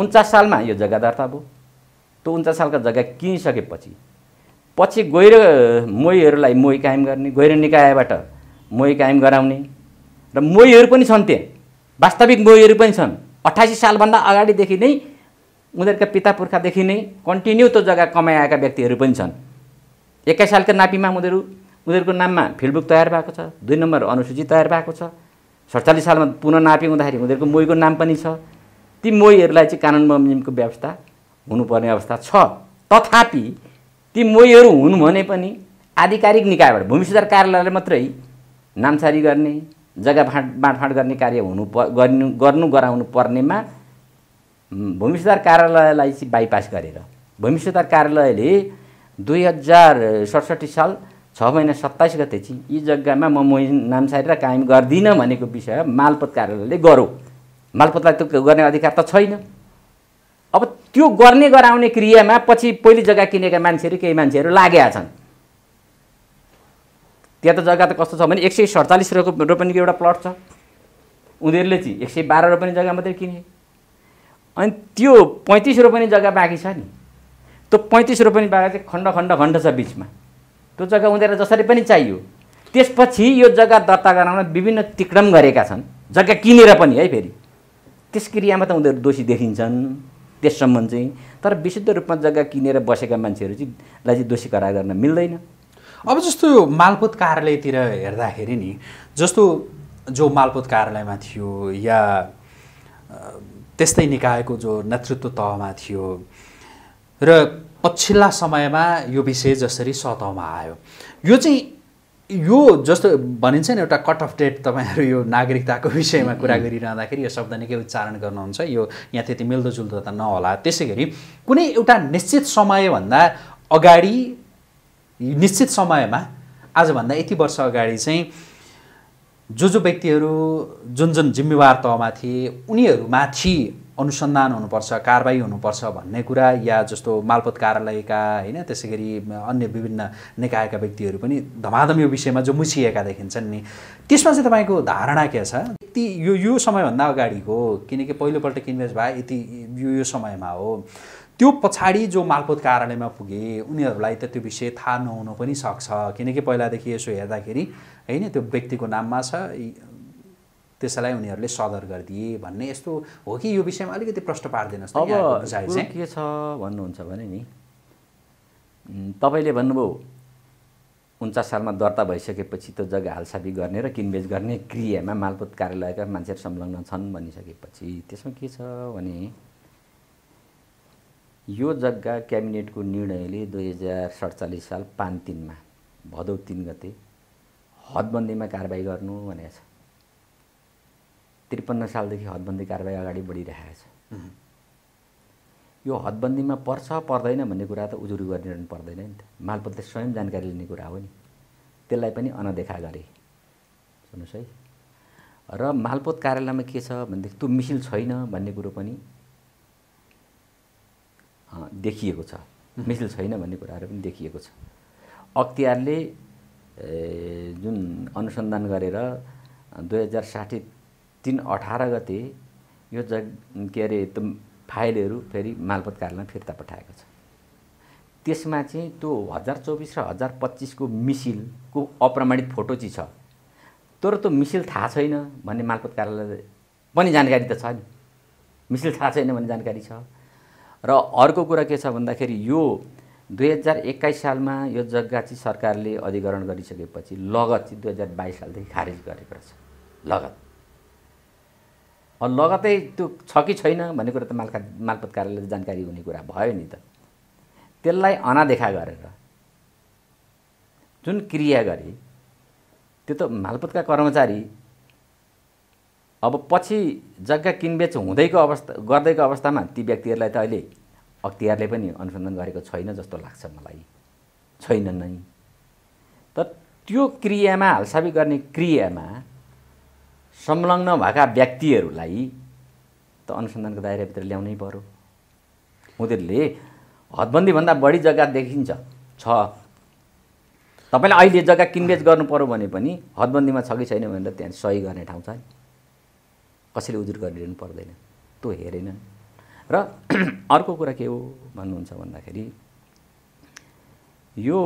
उन्चास सालमा यो जग्गा दर्ता भयो त्यो उन्चास सालको जग्गा किनिसकेपछि पछि गहिरो मोहीहरूलाई मोही कायम गर्ने गहिरो निकायबाट मोही कायम गराउने र मोहीहरू पनि छन् त्यहाँ वास्तविक मोहीहरू पनि छन् अठासी सालभन्दा अगाडिदेखि नै उनीहरूका पिता पुर्खादेखि नै कन्टिन्यू त्यो जग्गा कमाएका व्यक्तिहरू पनि छन् एक्काइस सालका नापीमा उनीहरू उनीहरूको नाममा फिल्डबुक तयार भएको छ दुई नम्बर अनुसूची तयार भएको छ सडचालिस सालमा पुनः नापी हुँदाखेरि उनीहरूको मोहीको नाम पनि छ ती मोहीहरूलाई चाहिँ कानुन बमोजिमको व्यवस्था हुनुपर्ने अवस्था छ तथापि ती मोहीहरू हुन् भने पनि आधिकारिक निकायबाट भूमि सुधार कार्यालयले मात्रै नामसारी गर्ने जग्गा फाँड बाँडफाँड गर्ने कार्य हुनु प गर्नु गर्नु गराउनु पर्नेमा भूमि सुधार कार्यालयलाई चाहिँ बाइपास गरेर भूमि सुधार कार्यालयले दुई हजार सडसठी साल छ महिना सत्ताइस गते चाहिँ यी जग्गामा म मोइन नाम र कायम गर्दिनँ भनेको विषय मालपत कार्यालयले गरौँ मालपतलाई त गर्ने अधिकार त छैन अब त्यो गर्ने गराउने क्रियामा पछि पहिले जग्गा किनेका मान्छेहरू केही मान्छेहरू लागेका छन् त्यहाँ त जग्गा त कस्तो छ भने एक सय सडचालिस रोप रोपनीको एउटा प्लट छ उनीहरूले चाहिँ एक सय बाह्र रोपनी जग्गा मात्रै किने अनि त्यो पैँतिस रोपनी जग्गा बाँकी छ नि त्यो पैँतिस रोपनी बाघा चाहिँ खण्ड खण्ड खण्ड छ बिचमा त्यो जग्गा उनीहरूलाई जसरी पनि चाहियो त्यसपछि यो जग्गा दर्ता गराउन विभिन्न तिक्रम गरेका छन् जग्गा किनेर पनि है फेरि त्यस क्रियामा त उनीहरू दोषी देखिन्छन् त्यस सम्बन्ध चाहिँ तर विशुद्ध रूपमा जग्गा किनेर बसेका मान्छेहरू चाहिँ लाई चाहिँ दोषी करार गर्न मिल्दैन अब जस्तो यो मालपोत कार्यालयतिर हेर्दाखेरि नि जस्तो जो मालपोत कार्यालयमा थियो या त्यस्तै निकायको जो नेतृत्व तहमा थियो र पछिल्ला समयमा यो विषय जसरी सतहमा आयो यो चाहिँ यो जस्तो भनिन्छ नि एउटा कट अफ डेट तपाईँहरू यो नागरिकताको विषयमा कुरा गरिरहँदाखेरि यो शब्द निकै उच्चारण गर्नुहुन्छ यो यहाँ त्यति मिल्दोजुल्दो त नहोला त्यसै गरी कुनै एउटा निश्चित समयभन्दा अगाडि निश्चित समयमा आजभन्दा यति वर्ष अगाडि चाहिँ जो जो व्यक्तिहरू जुन जुन जिम्मेवार तहमा थिए उनीहरूमाथि अनुसन्धान हुनुपर्छ कारवाही हुनुपर्छ भन्ने कुरा या जस्तो मालपत कार्यालयका होइन त्यसै गरी अन्य विभिन्न निकायका व्यक्तिहरू पनि धमाधम यो विषयमा जो मुछिएका देखिन्छन् नि त्यसमा चाहिँ तपाईँको धारणा के छ यति यो यो समयभन्दा अगाडिको किनकि पहिलोपल्ट किनबेच भए यति यो यो समयमा हो त्यो पछाडि जो मालपोत कार्यालयमा पुगे उनीहरूलाई त त्यो विषय थाहा नहुनु पनि सक्छ किनकि पहिलादेखि यसो हेर्दाखेरि होइन त्यो व्यक्तिको नाममा छ त्यसलाई उनीहरूले सदर गरिदिए भन्ने यस्तो हो कि यो विषयमा अलिकति प्रश्न पारिदिनुहोस् अब के छ भन्नुहुन्छ भने नि तपाईँले भन्नुभयो उन्चास सालमा दर्ता भइसकेपछि त जग्गा हालसाबी गर्ने र किनबेच गर्ने क्रियामा मालपोत कार्यालयका मान्छेहरू संलग्न छन् भनिसकेपछि त्यसमा के छ भने यो जग्गा क्याबिनेटको निर्णयले दुई हजार सडचालिस साल पाँच तिनमा भदौ तिन गते हदबन्दीमा कारवाही गर्नु भनेको छ त्रिपन्न सालदेखि हदबन्दी कारवाही अगाडि बढिरहेको छ यो हदबन्दीमा पर्छ पर्दैन भन्ने कुरा त उजुरी गरिरहनु पर्दैन नि त मालपतले स्वयं जानकारी लिने कुरा हो नि त्यसलाई पनि अनदेखा गरे सुन्नुहोस् है र मालपोत कार्यालयमा के छ भनेदेखि त्यो मिसिल छैन भन्ने कुरो पनि देखिएको छ मिसिल छैन भन्ने कुराहरू पनि देखिएको छ अख्तियारले जुन अनुसन्धान गरेर दुई हजार साठी तिन अठार गते यो जग के अरे त्यो फाइलहरू फेरि मालपत कार्यालयमा फिर्ता पठाएको छ त्यसमा चाहिँ त्यो हजार चौबिस र हजार पच्चिसको मिसिलको अप्रमाणित फोटो चाहिँ छ तर त्यो मिसिल थाहा छैन भन्ने मालपत कार्यालय पनि जानकारी त छ नि मिसिल थाहा छैन भन्ने जानकारी छ र अर्को कुरा के छ भन्दाखेरि यो दुई हजार एक्काइस सालमा यो जग्गा चाहिँ सरकारले अधिग्रहण गरिसकेपछि लगत चाहिँ दुई हजार बाइस सालदेखि खारेज गरेको रहेछ लगत लगतै त्यो छ कि छैन भन्ने कुरा त मालका मालपत कार्यालय जानकारी हुने कुरा भयो नि त त्यसलाई अनादेखा गरेर जुन क्रिया गरे त्यो त मालपतका कर्मचारी अब पछि जग्गा किनबेच हुँदैको अवस्था गर्दैको अवस्थामा ती व्यक्तिहरूलाई त अहिले अख्तियारले पनि अनुसन्धान गरेको छैन जस्तो लाग्छ मलाई छैन नै तर त्यो क्रियामा हालसाबी गर्ने क्रियामा संलग्न भएका व्यक्तिहरूलाई त अनुसन्धानको दायराभित्र ल्याउनै पर्यो उनीहरूले हदबन्दीभन्दा बढी जग्गा देखिन्छ छ तपाईँले अहिले जग्गा किनबेच गर्नु पऱ्यो भने पनि हदबन्दीमा छ कि छैन भनेर त्यहाँ सही गर्ने ठाउँ छ नि कसैले उजुर गरिरहनु पर्दैन त्यो हेरेन र <clears throat> अर्को कुरा के हो भन्नुहुन्छ भन्दाखेरि यो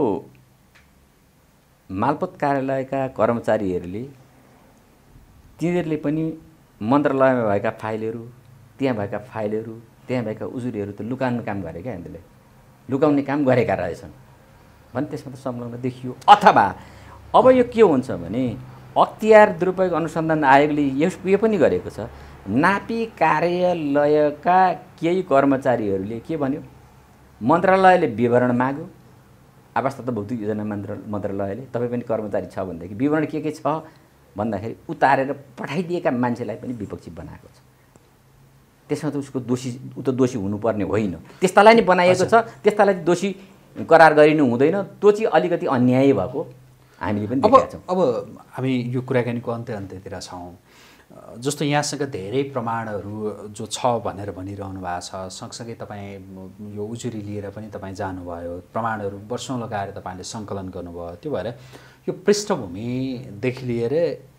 मालपत कार्यालयका कर्मचारीहरूले तिनीहरूले पनि मन्त्रालयमा भएका फाइलहरू त्यहाँ भएका फाइलहरू त्यहाँ भएका उजुरीहरू त लुकाउने काम गरे क्या हामीले लुकाउने काम गरेका रहेछन् भने त्यसमा त संलग्न देखियो अथवा अब यो के हुन्छ भने अख्तियार दुरुपयोग अनुसन्धान आयोगले यो पनि गरेको छ नापी कार्यालयका केही कर्मचारीहरूले के भन्यो मन्त्रालयले विवरण माग्यो आवास तथा भौतिक योजना मन्त्र मन्त्रालयले तपाईँ पनि कर्मचारी छ भनेदेखि विवरण के के छ भन्दाखेरि उतारेर पठाइदिएका मान्छेलाई पनि विपक्षी बनाएको छ त्यसमा त उसको दोषी ऊ त दोषी हुनुपर्ने होइन त्यस्तालाई नै बनाइएको छ त्यस्तालाई दोषी करार गरिनु हुँदैन त्यो चाहिँ अलिकति अन्याय भएको हामीले पनि अब अब हामी यो कुराकानीको अन्त्य अन्त्यतिर छौँ जस्तो यहाँसँग धेरै प्रमाणहरू जो छ भनेर भनिरहनु भएको छ सँगसँगै तपाईँ यो उजुरी लिएर पनि तपाईँ जानुभयो प्रमाणहरू वर्षौँ लगाएर तपाईँले सङ्कलन गर्नुभयो त्यो भएर यो पृष्ठभूमिदेखि लिएर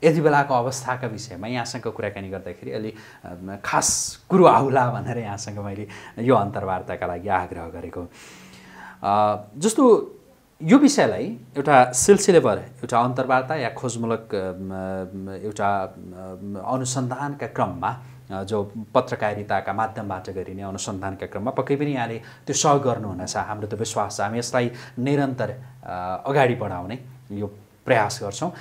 यति बेलाको अवस्थाका विषयमा यहाँसँग कुराकानी गर्दाखेरि अलि खास कुरो आउला भनेर यहाँसँग मैले यो अन्तर्वार्ताका लागि आग्रह गरेको जस्तो यो विषयलाई एउटा सिलसिलेभर एउटा अन्तर्वार्ता या खोजमूलक एउटा अनुसन्धानका क्रममा जो पत्रकारिताका माध्यमबाट गरिने अनुसन्धानका क्रममा पक्कै पनि यहाँले त्यो सहयोग गर्नुहुनेछ हाम्रो त विश्वास छ हामी यसलाई निरन्तर अगाडि बढाउने यो प्रयास गर्छौँ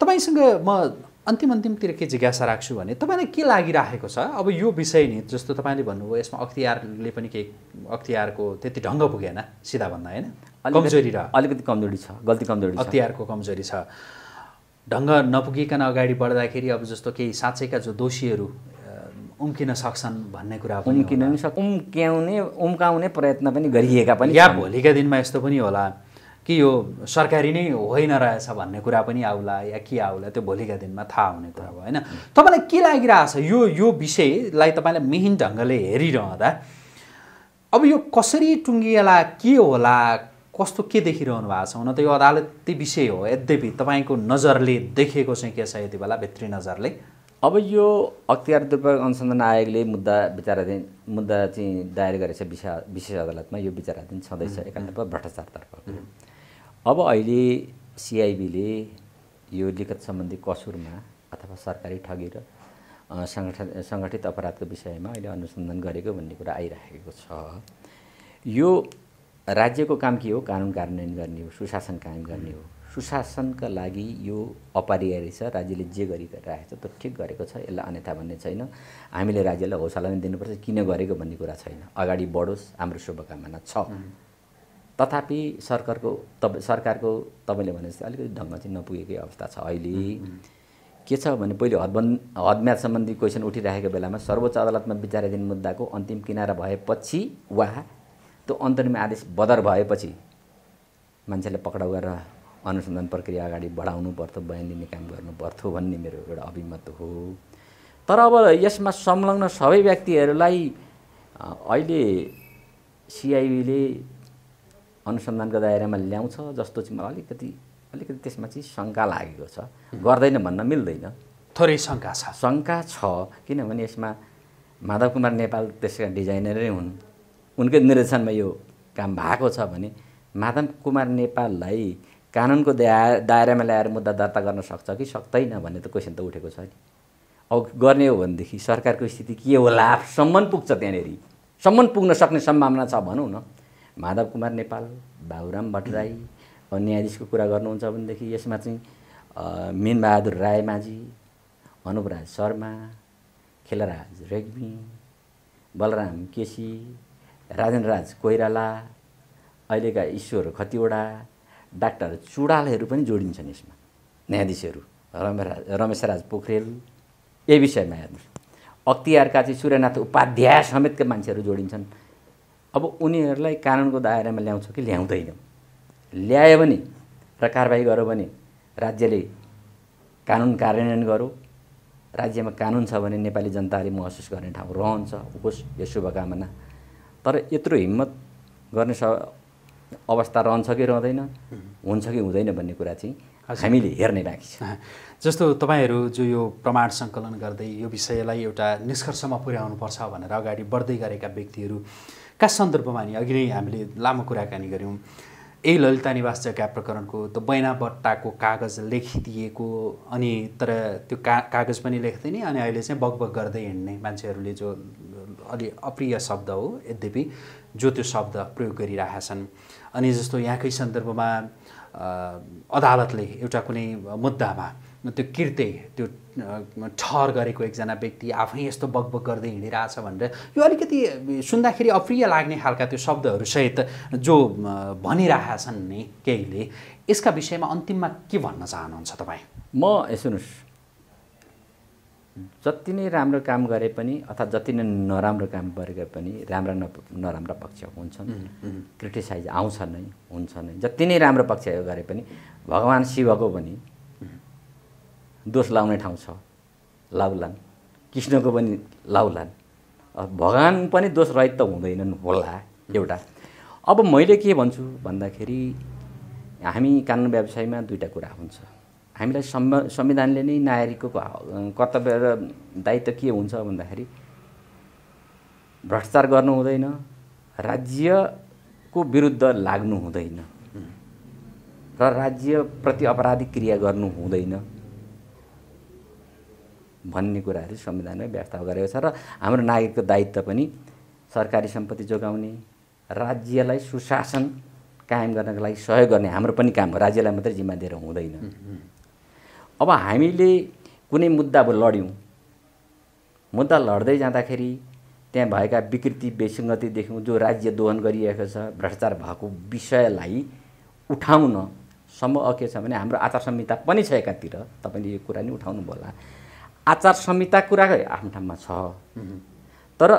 तपाईँसँग म अन्तिम अन्तिमतिर के जिज्ञासा राख्छु भने तपाईँलाई के लागिरहेको छ अब यो विषय नि जस्तो तपाईँले भन्नुभयो यसमा अख्तियारले पनि केही अख्तियारको त्यति ढङ्ग पुगेन सिधा भन्दा होइन कमजोरी र अलिकति कमजोरी छ गल्ती कमजोरी अख्तियारको कमजोरी छ ढङ्ग नपुगिकन अगाडि बढ्दाखेरि अब जस्तो केही साँच्चैका जो दोषीहरू उम्किन सक्छन् भन्ने कुरा उम्किन पनि सक्छ उम्क्याउने उम्काउने प्रयत्न पनि गरिएका पनि या भोलिका दिनमा यस्तो पनि होला कि यो सरकारी नै होइन रहेछ भन्ने कुरा पनि आउला या के आउला त्यो भोलिका दिनमा थाहा हुने कुरा भयो होइन तपाईँलाई के लागिरहेछ यो यो विषयलाई तपाईँले मिहिन ढङ्गले हेरिरहँदा अब यो कसरी टुङ्गिएला के होला कस्तो के देखिरहनु भएको छ हुन त यो अदालती विषय हो यद्यपि तपाईँको नजरले देखेको चाहिँ के छ यति बेला भित्री नजरले अब यो अख्तियार दुर्पयोग अनुसन्धान आयोगले मुद्दा विचाराधीन मुद्दा चाहिँ दायर गरेको छ विशेष अदालतमा यो विचाराधीन छँदैछ एकान्तर्फ भ्रष्टाचारतर्फ अब अहिले सिआइबीले यो लिखत सम्बन्धी कसुरमा अथवा सरकारी ठगेर र सङ्गठन सङ्गठित अपराधको विषयमा अहिले अनुसन्धान गरेको भन्ने कुरा आइराखेको छ यो राज्यको काम के हो कानुन कार्यान्वयन गर्ने हो सुशासन कायम गर्ने हो सुशासनका लागि यो अपरिहार्य छ राज्यले जे गरिरहेको छ त्यो ठिक गरेको छ यसलाई अन्यथा भन्ने छैन हामीले राज्यलाई हौसला पनि दिनुपर्छ किन गरेको भन्ने कुरा छैन अगाडि बढोस् हाम्रो शुभकामना छ तथापि सरकारको तपाईँ सरकारको तपाईँले भने जस्तै अलिकति ढङ्ग चाहिँ नपुगेकै अवस्था छ अहिले के छ भने पहिले हदबन्द हदम्याद सम्बन्धी क्वेसन उठिरहेको बेलामा सर्वोच्च अदालतमा विचाराधीन मुद्दाको अन्तिम किनारा भएपछि वा त्यो अन्तरिम आदेश बदर भएपछि मान्छेले पक्राउ गरेर अनुसन्धान प्रक्रिया अगाडि बढाउनु पर्थ्यो बयान लिने काम गर्नु पर्थ्यो भन्ने मेरो एउटा अभिमत हो तर अब यसमा संलग्न सबै व्यक्तिहरूलाई अहिले सिआइबीले अनुसन्धानको दायरामा ल्याउँछ जस्तो चाहिँ मलाई अलिकति अलिकति त्यसमा चाहिँ शङ्का लागेको छ गर्दैन भन्न मिल्दैन थोरै शङ्का छ शङ्का छ किनभने यसमा माधव कुमार नेपाल त्यसका डिजाइनरै हुन् उनकै निर्देशनमा यो काम भएको छ भने माधव कुमार नेपाललाई कानुनको दा दायरामा ल्याएर मुद्दा दर्ता गर्न सक्छ कि सक्दैन भन्ने त क्वेसन त उठेको छ नि अब गर्ने हो भनेदेखि सरकारको स्थिति के होला सम्म पुग्छ त्यहाँनिर सम्म पुग्न सक्ने सम्भावना छ भनौँ न माधव कुमार नेपाल बाबुराम भट्टराई अब न्यायाधीशको कुरा गर्नुहुन्छ भनेदेखि यसमा चाहिँ मिनबहादुर राय माझी अनुपराज शर्मा खेलराज रेग्मी बलराम केसी राजेन्द्रराज कोइराला अहिलेका ईश्वर खतिवडा डाक्टर चुडालहरू पनि जोडिन्छन् यसमा न्यायाधीशहरू रमेश रमेशराज पोखरेल यही विषयमा हेर्नु अख्तियारका चाहिँ सूर्यनाथ उपाध्याय समेतका मान्छेहरू जोडिन्छन् अब उनीहरूलाई कानुनको दायरामा ल्याउँछ कि ल्याउँदैन ल्यायो भने र कारवाही गर्यो भने राज्यले कानुन कार्यान्वयन गर्यो राज्यमा कानुन छ भने नेपाली जनताले महसुस गर्ने ठाउँ रहन्छ होस् यो शुभकामना तर यत्रो हिम्मत गर्ने स अवस्था रहन्छ कि रहँदैन हुन्छ कि हुँदैन भन्ने कुरा चाहिँ हामीले हेर्ने बाँकी छ जस्तो तपाईँहरू जो यो प्रमाण सङ्कलन गर्दै यो विषयलाई एउटा निष्कर्षमा पुर्याउनुपर्छ भनेर अगाडि बढ्दै गरेका व्यक्तिहरू का सन्दर्भमा नि अघि नै हामीले लामो कुराकानी गऱ्यौँ ए ललिता निवास जग्गा प्रकरणको बैना बैनाबट्टाको कागज लेखिदिएको अनि तर त्यो का कागज पनि लेख्दैन अनि अहिले चाहिँ बगबग गर्दै हिँड्ने मान्छेहरूले जो अलि अप्रिय शब्द हो यद्यपि जो त्यो शब्द प्रयोग गरिरहेका छन् अनि जस्तो यहाँकै सन्दर्भमा अदालतले एउटा कुनै मुद्दामा त्यो किर्ते त्यो ठहर गरेको एकजना व्यक्ति आफै यस्तो बकबक गर्दै हिँडिरहेछ भनेर यो अलिकति सुन्दाखेरि अप्रिय लाग्ने खालका त्यो शब्दहरूसहित जो छन् नि केहीले यसका विषयमा अन्तिममा के भन्न चाहनुहुन्छ तपाईँ म सुन्नुहोस् जति नै राम्रो काम गरे पनि अथवा जति नै नराम्रो काम गरे पनि राम्रा न नराम्रा पक्ष हुन्छन् क्रिटिसाइज आउँछ नै हुन्छ नै जति नै राम्रो पक्ष गरे पनि भगवान् शिवको पनि दोष लाउने ठाउँ छ लाउलान् कृष्णको पनि लाउलान् भगवान् पनि दोष रहित त हुँदैनन् होला एउटा अब मैले के भन्छु भन्दाखेरि हामी कानुन व्यवसायमा दुईवटा कुरा हुन्छ हामीलाई संविधानले नै नागरिकको कर्तव्य र दायित्व के हुन्छ भन्दाखेरि भ्रष्टाचार गर्नु हुँदैन राज्यको विरुद्ध लाग्नु हुँदैन र राज्यप्रति अपराधिक क्रिया गर्नु हुँदैन भन्ने कुराहरू संविधानमै व्यवस्था गरेको छ र हाम्रो नागरिकको दायित्व पनि सरकारी सम्पत्ति जोगाउने राज्यलाई सुशासन कायम गर्नको लागि सहयोग गर्ने हाम्रो पनि काम हो राज्यलाई मात्रै जिम्मा दिएर हुँदैन अब हामीले कुनै मुद्दा अब लड्यौँ मुद्दा लड्दै जाँदाखेरि त्यहाँ भएका विकृति बेसङ्गति देख्यौँ जो राज्य दोहन गरिएको छ भ्रष्टाचार भएको विषयलाई उठाउन सम्भव के छ भने हाम्रो आचार संहिता पनि छ एकातिर तपाईँले यो कुरा नि उठाउनु होला आचार संहिता कुरा आफ्नो ठाउँमा छ तर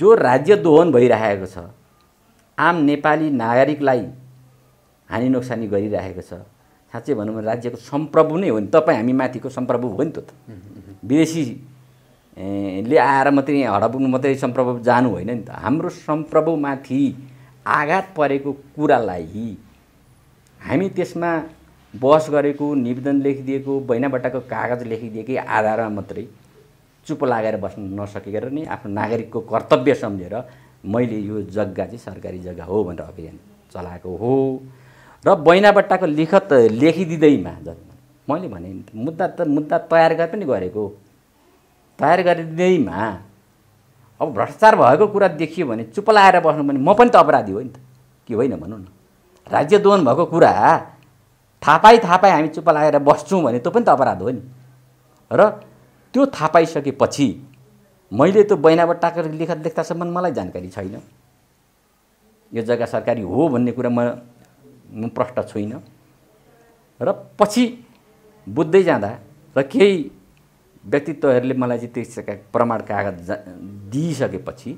जो राज्य दोहन भइरहेको छ आम नेपाली नागरिकलाई हानि नोक्सानी गरिरहेको छ साँच्चै भनौँ भने राज्यको सम्प्रभु नै हो नि तपाईँ हामी माथिको सम्प्रभु हो नि त विदेशी ले आएर मात्रै यहाँ हडपुग्नु मात्रै सम्प्रभु जानु होइन नि त हाम्रो सम्प्रभुमाथि आघात परेको कुरालाई हामी त्यसमा बहस गरेको निवेदन लेखिदिएको बैनाबाटको कागज लेखिदिएकै आधारमा मात्रै चुप लागेर बस्न नसकेर नै आफ्नो नागरिकको कर्तव्य सम्झेर मैले यो जग्गा चाहिँ सरकारी जग्गा हो भनेर अभियान चलाएको हो र बैनाबट्टाको लिखत लेखिदिँदैमा मैले भने मुद्दा त मुद्दा तयार गरे पनि गरेको तयार गरिदिँदैमा अब भ्रष्टाचार भएको कुरा देखियो भने चुप लागेर बस्नु भने म पनि त अपराधी हो नि त के होइन भनौँ न राज्य दोहन भएको कुरा थाहा पाइ थाहा पाइ हामी चुप लागेर बस्छौँ भने त्यो पनि त अपराध हो नि र त्यो थाहा पाइसकेपछि मैले त्यो बैनाबाट टाकेर लेखा लेख्दासम्म मलाई जानकारी छैन यो जग्गा सरकारी हो भन्ने कुरा म म प्रष्ट छुइनँ र पछि बुझ्दै जाँदा र केही व्यक्तित्वहरूले मलाई चाहिँ त्यसका प्रमाण कागज जा दिइसकेपछि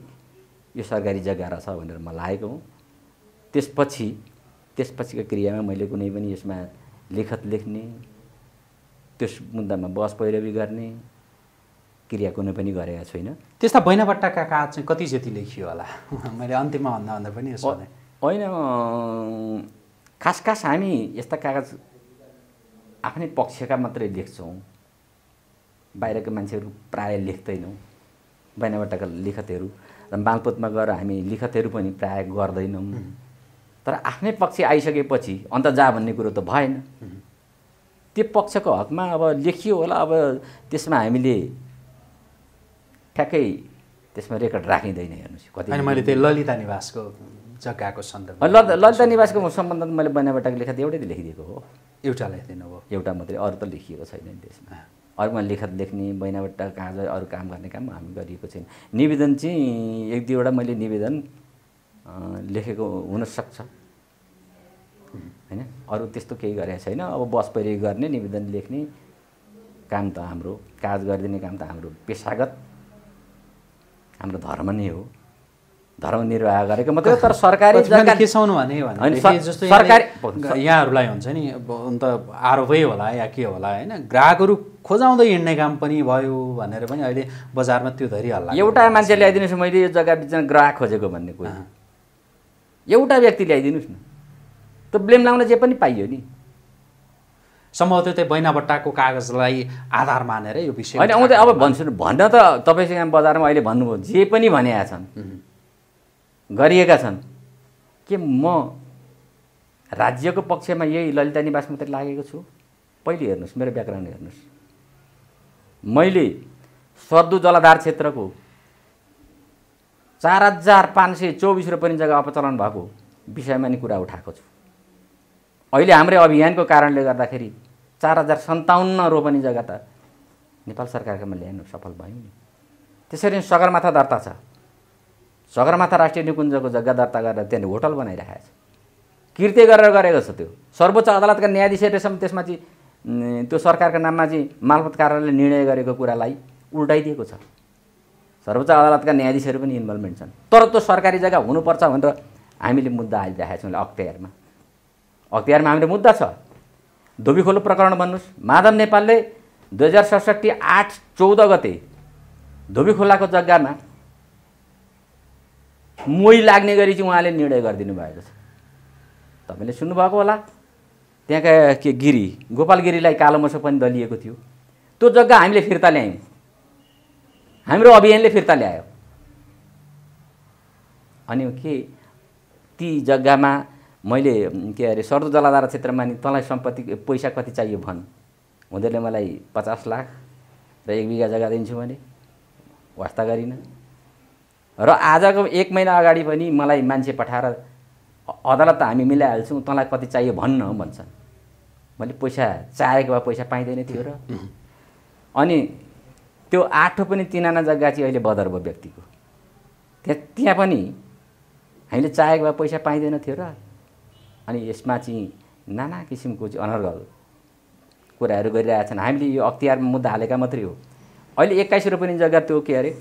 यो सरकारी जग्गा रहेछ भनेर म लागेको हुँ त्यसपछि त्यसपछिको क्रियामा मैले कुनै पनि यसमा लेखत लेख्ने त्यस मुद्दामा बस पैरवी गर्ने क्रिया कुनै पनि गरेका छुइनँ त्यस्ता बैनाबट्टाका कागज चाहिँ कति जति लेखियो होला <laughs> मैले अन्तिममा भन्दा भन्दा पनि होइन खास खास हामी यस्ता कागज आफ्नै पक्षका मात्रै लेख्छौँ बाहिरको मान्छेहरू प्रायः लेख्दैनौँ बैनाबट्टाका लेखतहरू र मालपोतमा गएर हामी लेखतहरू पनि प्राय गर्दैनौँ तर आफ्नै पक्ष आइसकेपछि अन्त जा भन्ने कुरो त भएन त्यो पक्षको हकमा अब लेखियो होला अब त्यसमा हामीले ठ्याक्कै त्यसमा रेकर्ड राखिँदैन हेर्नुहोस् कति मैले त्यो ललिता निवासको जग्गाको सन्दर्भ ललिता निवासको सम्बन्ध त मैले बनावटाको लेखा त एउटै लेखिदिएको हो एउटा लेखिदिनु भयो एउटा मात्रै अरू त लेखिएको छैन नि त्यसमा अरूमा लेखत लेख्ने बैनाबाट जा अरू काम गर्ने काम हामी गरिएको छैन निवेदन चाहिँ एक दुईवटा मैले निवेदन लेखेको हुनसक्छ होइन अरू त्यस्तो केही गरेको छैन अब बस परि गर्ने निवेदन लेख्ने काम त हाम्रो काज गरिदिने काम त हाम्रो पेसागत हाम्रो धर्म नै हो धर्म निर्वाह गरेको मात्रै तर सरकारी खिसाउनु भने सरकारी यहाँहरूलाई हुन्छ नि अन्त आरोपै होला या के होला होइन ग्राहकहरू खोजाउँदै हिँड्ने काम पनि भयो भनेर पनि अहिले बजारमा त्यो धरिहाल्ला एउटा मान्छे ल्याइदिनुहोस् मैले यो जग्गा बिचमा ग्राहक खोजेको भन्ने कुरा एउटा व्यक्ति ल्याइदिनुहोस् न त ब्लेम लाउन जे पनि पाइयो नि सम्भवतः त्यो बैनाबट्टाको कागजलाई आधार मानेर यो विषय होइन आउँदै अब भन्छु भन्न त तपाईँसँग बजारमा अहिले भन्नुभयो जे पनि भनेका छन् गरिएका छन् के म राज्यको पक्षमा यही ललिता निवास मात्रै लागेको छु पहिले हेर्नुहोस् मेरो ब्याकग्राउन्ड हेर्नुहोस् मैले सर्दु जलाधार क्षेत्रको चार हजार पाँच सय चौबिस रुपियाँ जग्गा अपचलन भएको विषयमा नि कुरा उठाएको छु अहिले हाम्रै अभियानको कारणले गर्दाखेरि चार हजार सन्ताउन्न रोपनी जग्गा त नेपाल सरकारकोमा ल्याउनु सफल भयौँ नि त्यसरी सगरमाथा दर्ता छ सगरमाथा राष्ट्रिय निकुञ्जको जग्गा दर्ता गरेर त्यहाँनिर होटल बनाइराखेको छ कृत्य गरेर गरेको छ त्यो सर्वोच्च अदालतका न्यायाधीशहरूसम्म त्यसमा चाहिँ त्यो सरकारको नाममा चाहिँ मालपत कार्यालयले निर्णय गरेको कुरालाई उल्टाइदिएको छ सर्वोच्च अदालतका न्यायाधीशहरू पनि इन्भल्भमेन्ट छन् तर त्यो सरकारी जग्गा हुनुपर्छ भनेर हामीले मुद्दा हालिराखेका छौँ अख्तियारमा अख्तियारमा हाम्रो मुद्दा छ धोबी खोलो प्रकरण भन्नुहोस् माधव नेपालले दुई हजार सडसठी आठ चौध गते धोबी खोलाको जग्गामा मोही लाग्ने गरी चाहिँ उहाँले निर्णय गरिदिनु भएको छ तपाईँले सुन्नुभएको होला त्यहाँका के गिरी गोपाल गिरीलाई कालो मसो पनि दलिएको थियो त्यो जग्गा हामीले फिर्ता ल्यायौँ हाम्रो अभियानले फिर्ता ल्यायो अनि के ती जग्गामा मैले के अरे सर्दो जलाधारा क्षेत्रमा नि तँलाई सम्पत्ति पैसा कति चाहियो भन् उनीहरूले मलाई पचास लाख र एक बिघा जग्गा दिन्छु भने वास्ता गरिनँ र आजको एक महिना अगाडि पनि मलाई मान्छे पठाएर अदालत त हामी मिलाइहाल्छौँ तँलाई कति चाहियो भन्न भन्छ मैले पैसा चाहेको भए पैसा पाइँदैन थियो र अनि त्यो आठो पनि तिनाना जग्गा चाहिँ अहिले बदर भयो व्यक्तिको त्यहाँ त्यहाँ पनि हामीले चाहेको भए पैसा पाइँदैन थियो र अनि यसमा चाहिँ नाना किसिमको चाहिँ अनर्गल कुराहरू गरिरहेछन् हामीले यो अख्तियार मुद्दा हालेका मात्रै हो अहिले एक्काइस रोपनी जग्गा त्यो के अरे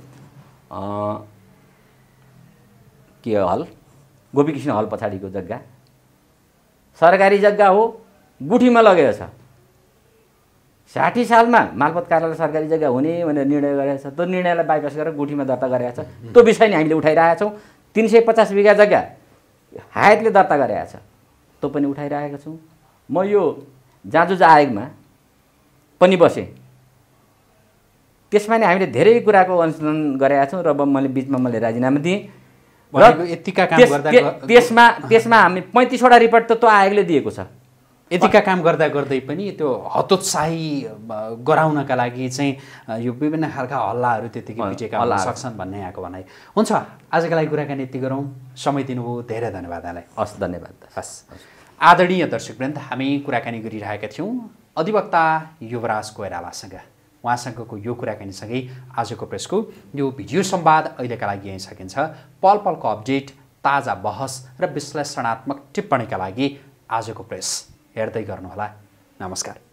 के हल गोपीकृष्ण हल पछाडिको जग्गा सरकारी जग्गा हो गुठीमा लगेको छ साठी सालमा मालपत कार्यालय सरकारी जग्गा हुने भनेर निर्णय गरेको छ त्यो निर्णयलाई बाइपास गरेर गुठीमा दर्ता गरेका छ त्यो विषय नै हामीले उठाइरहेका छौँ तिन सय पचास बिघा जग्गा हायतले दर्ता गरेका छ तँ पनि उठाइरहेको छु म यो जाजुजा आयोगमा पनि बसेँ त्यसमा नै हामीले धेरै कुराको अनुसन्धान गरेका छौँ र मैले बिचमा मैले राजीनामा दिएँ र यतिका काम गर्दा त्यसमा त्यसमा हामी पैँतिसवटा रिपोर्ट त त्यो आयोगले दिएको छ यतिका काम गर्दा गर्दै पनि त्यो हतोत्साही गराउनका लागि चाहिँ यो विभिन्न खालका हल्लाहरू त्यतिकै बिचेका हल्ला सक्छन् भन्ने यहाँको भनाइ हुन्छ आजको लागि कुराकानी यति गरौँ समय दिनुभयो धेरै धन्यवाद यहाँलाई हस् धन्यवाद हस् आदरणीय दर्शकवृन्द हामी कुराकानी गरिरहेका थियौँ अधिवक्ता युवराज कोइरालासँग उहाँसँगको यो कुराकानीसँगै आजको प्रेसको यो भिडियो संवाद अहिलेका लागि यहीँ सकिन्छ पल पलको अपडेट ताजा बहस र विश्लेषणात्मक टिप्पणीका लागि आजको प्रेस हेर्दै गर्नुहोला नमस्कार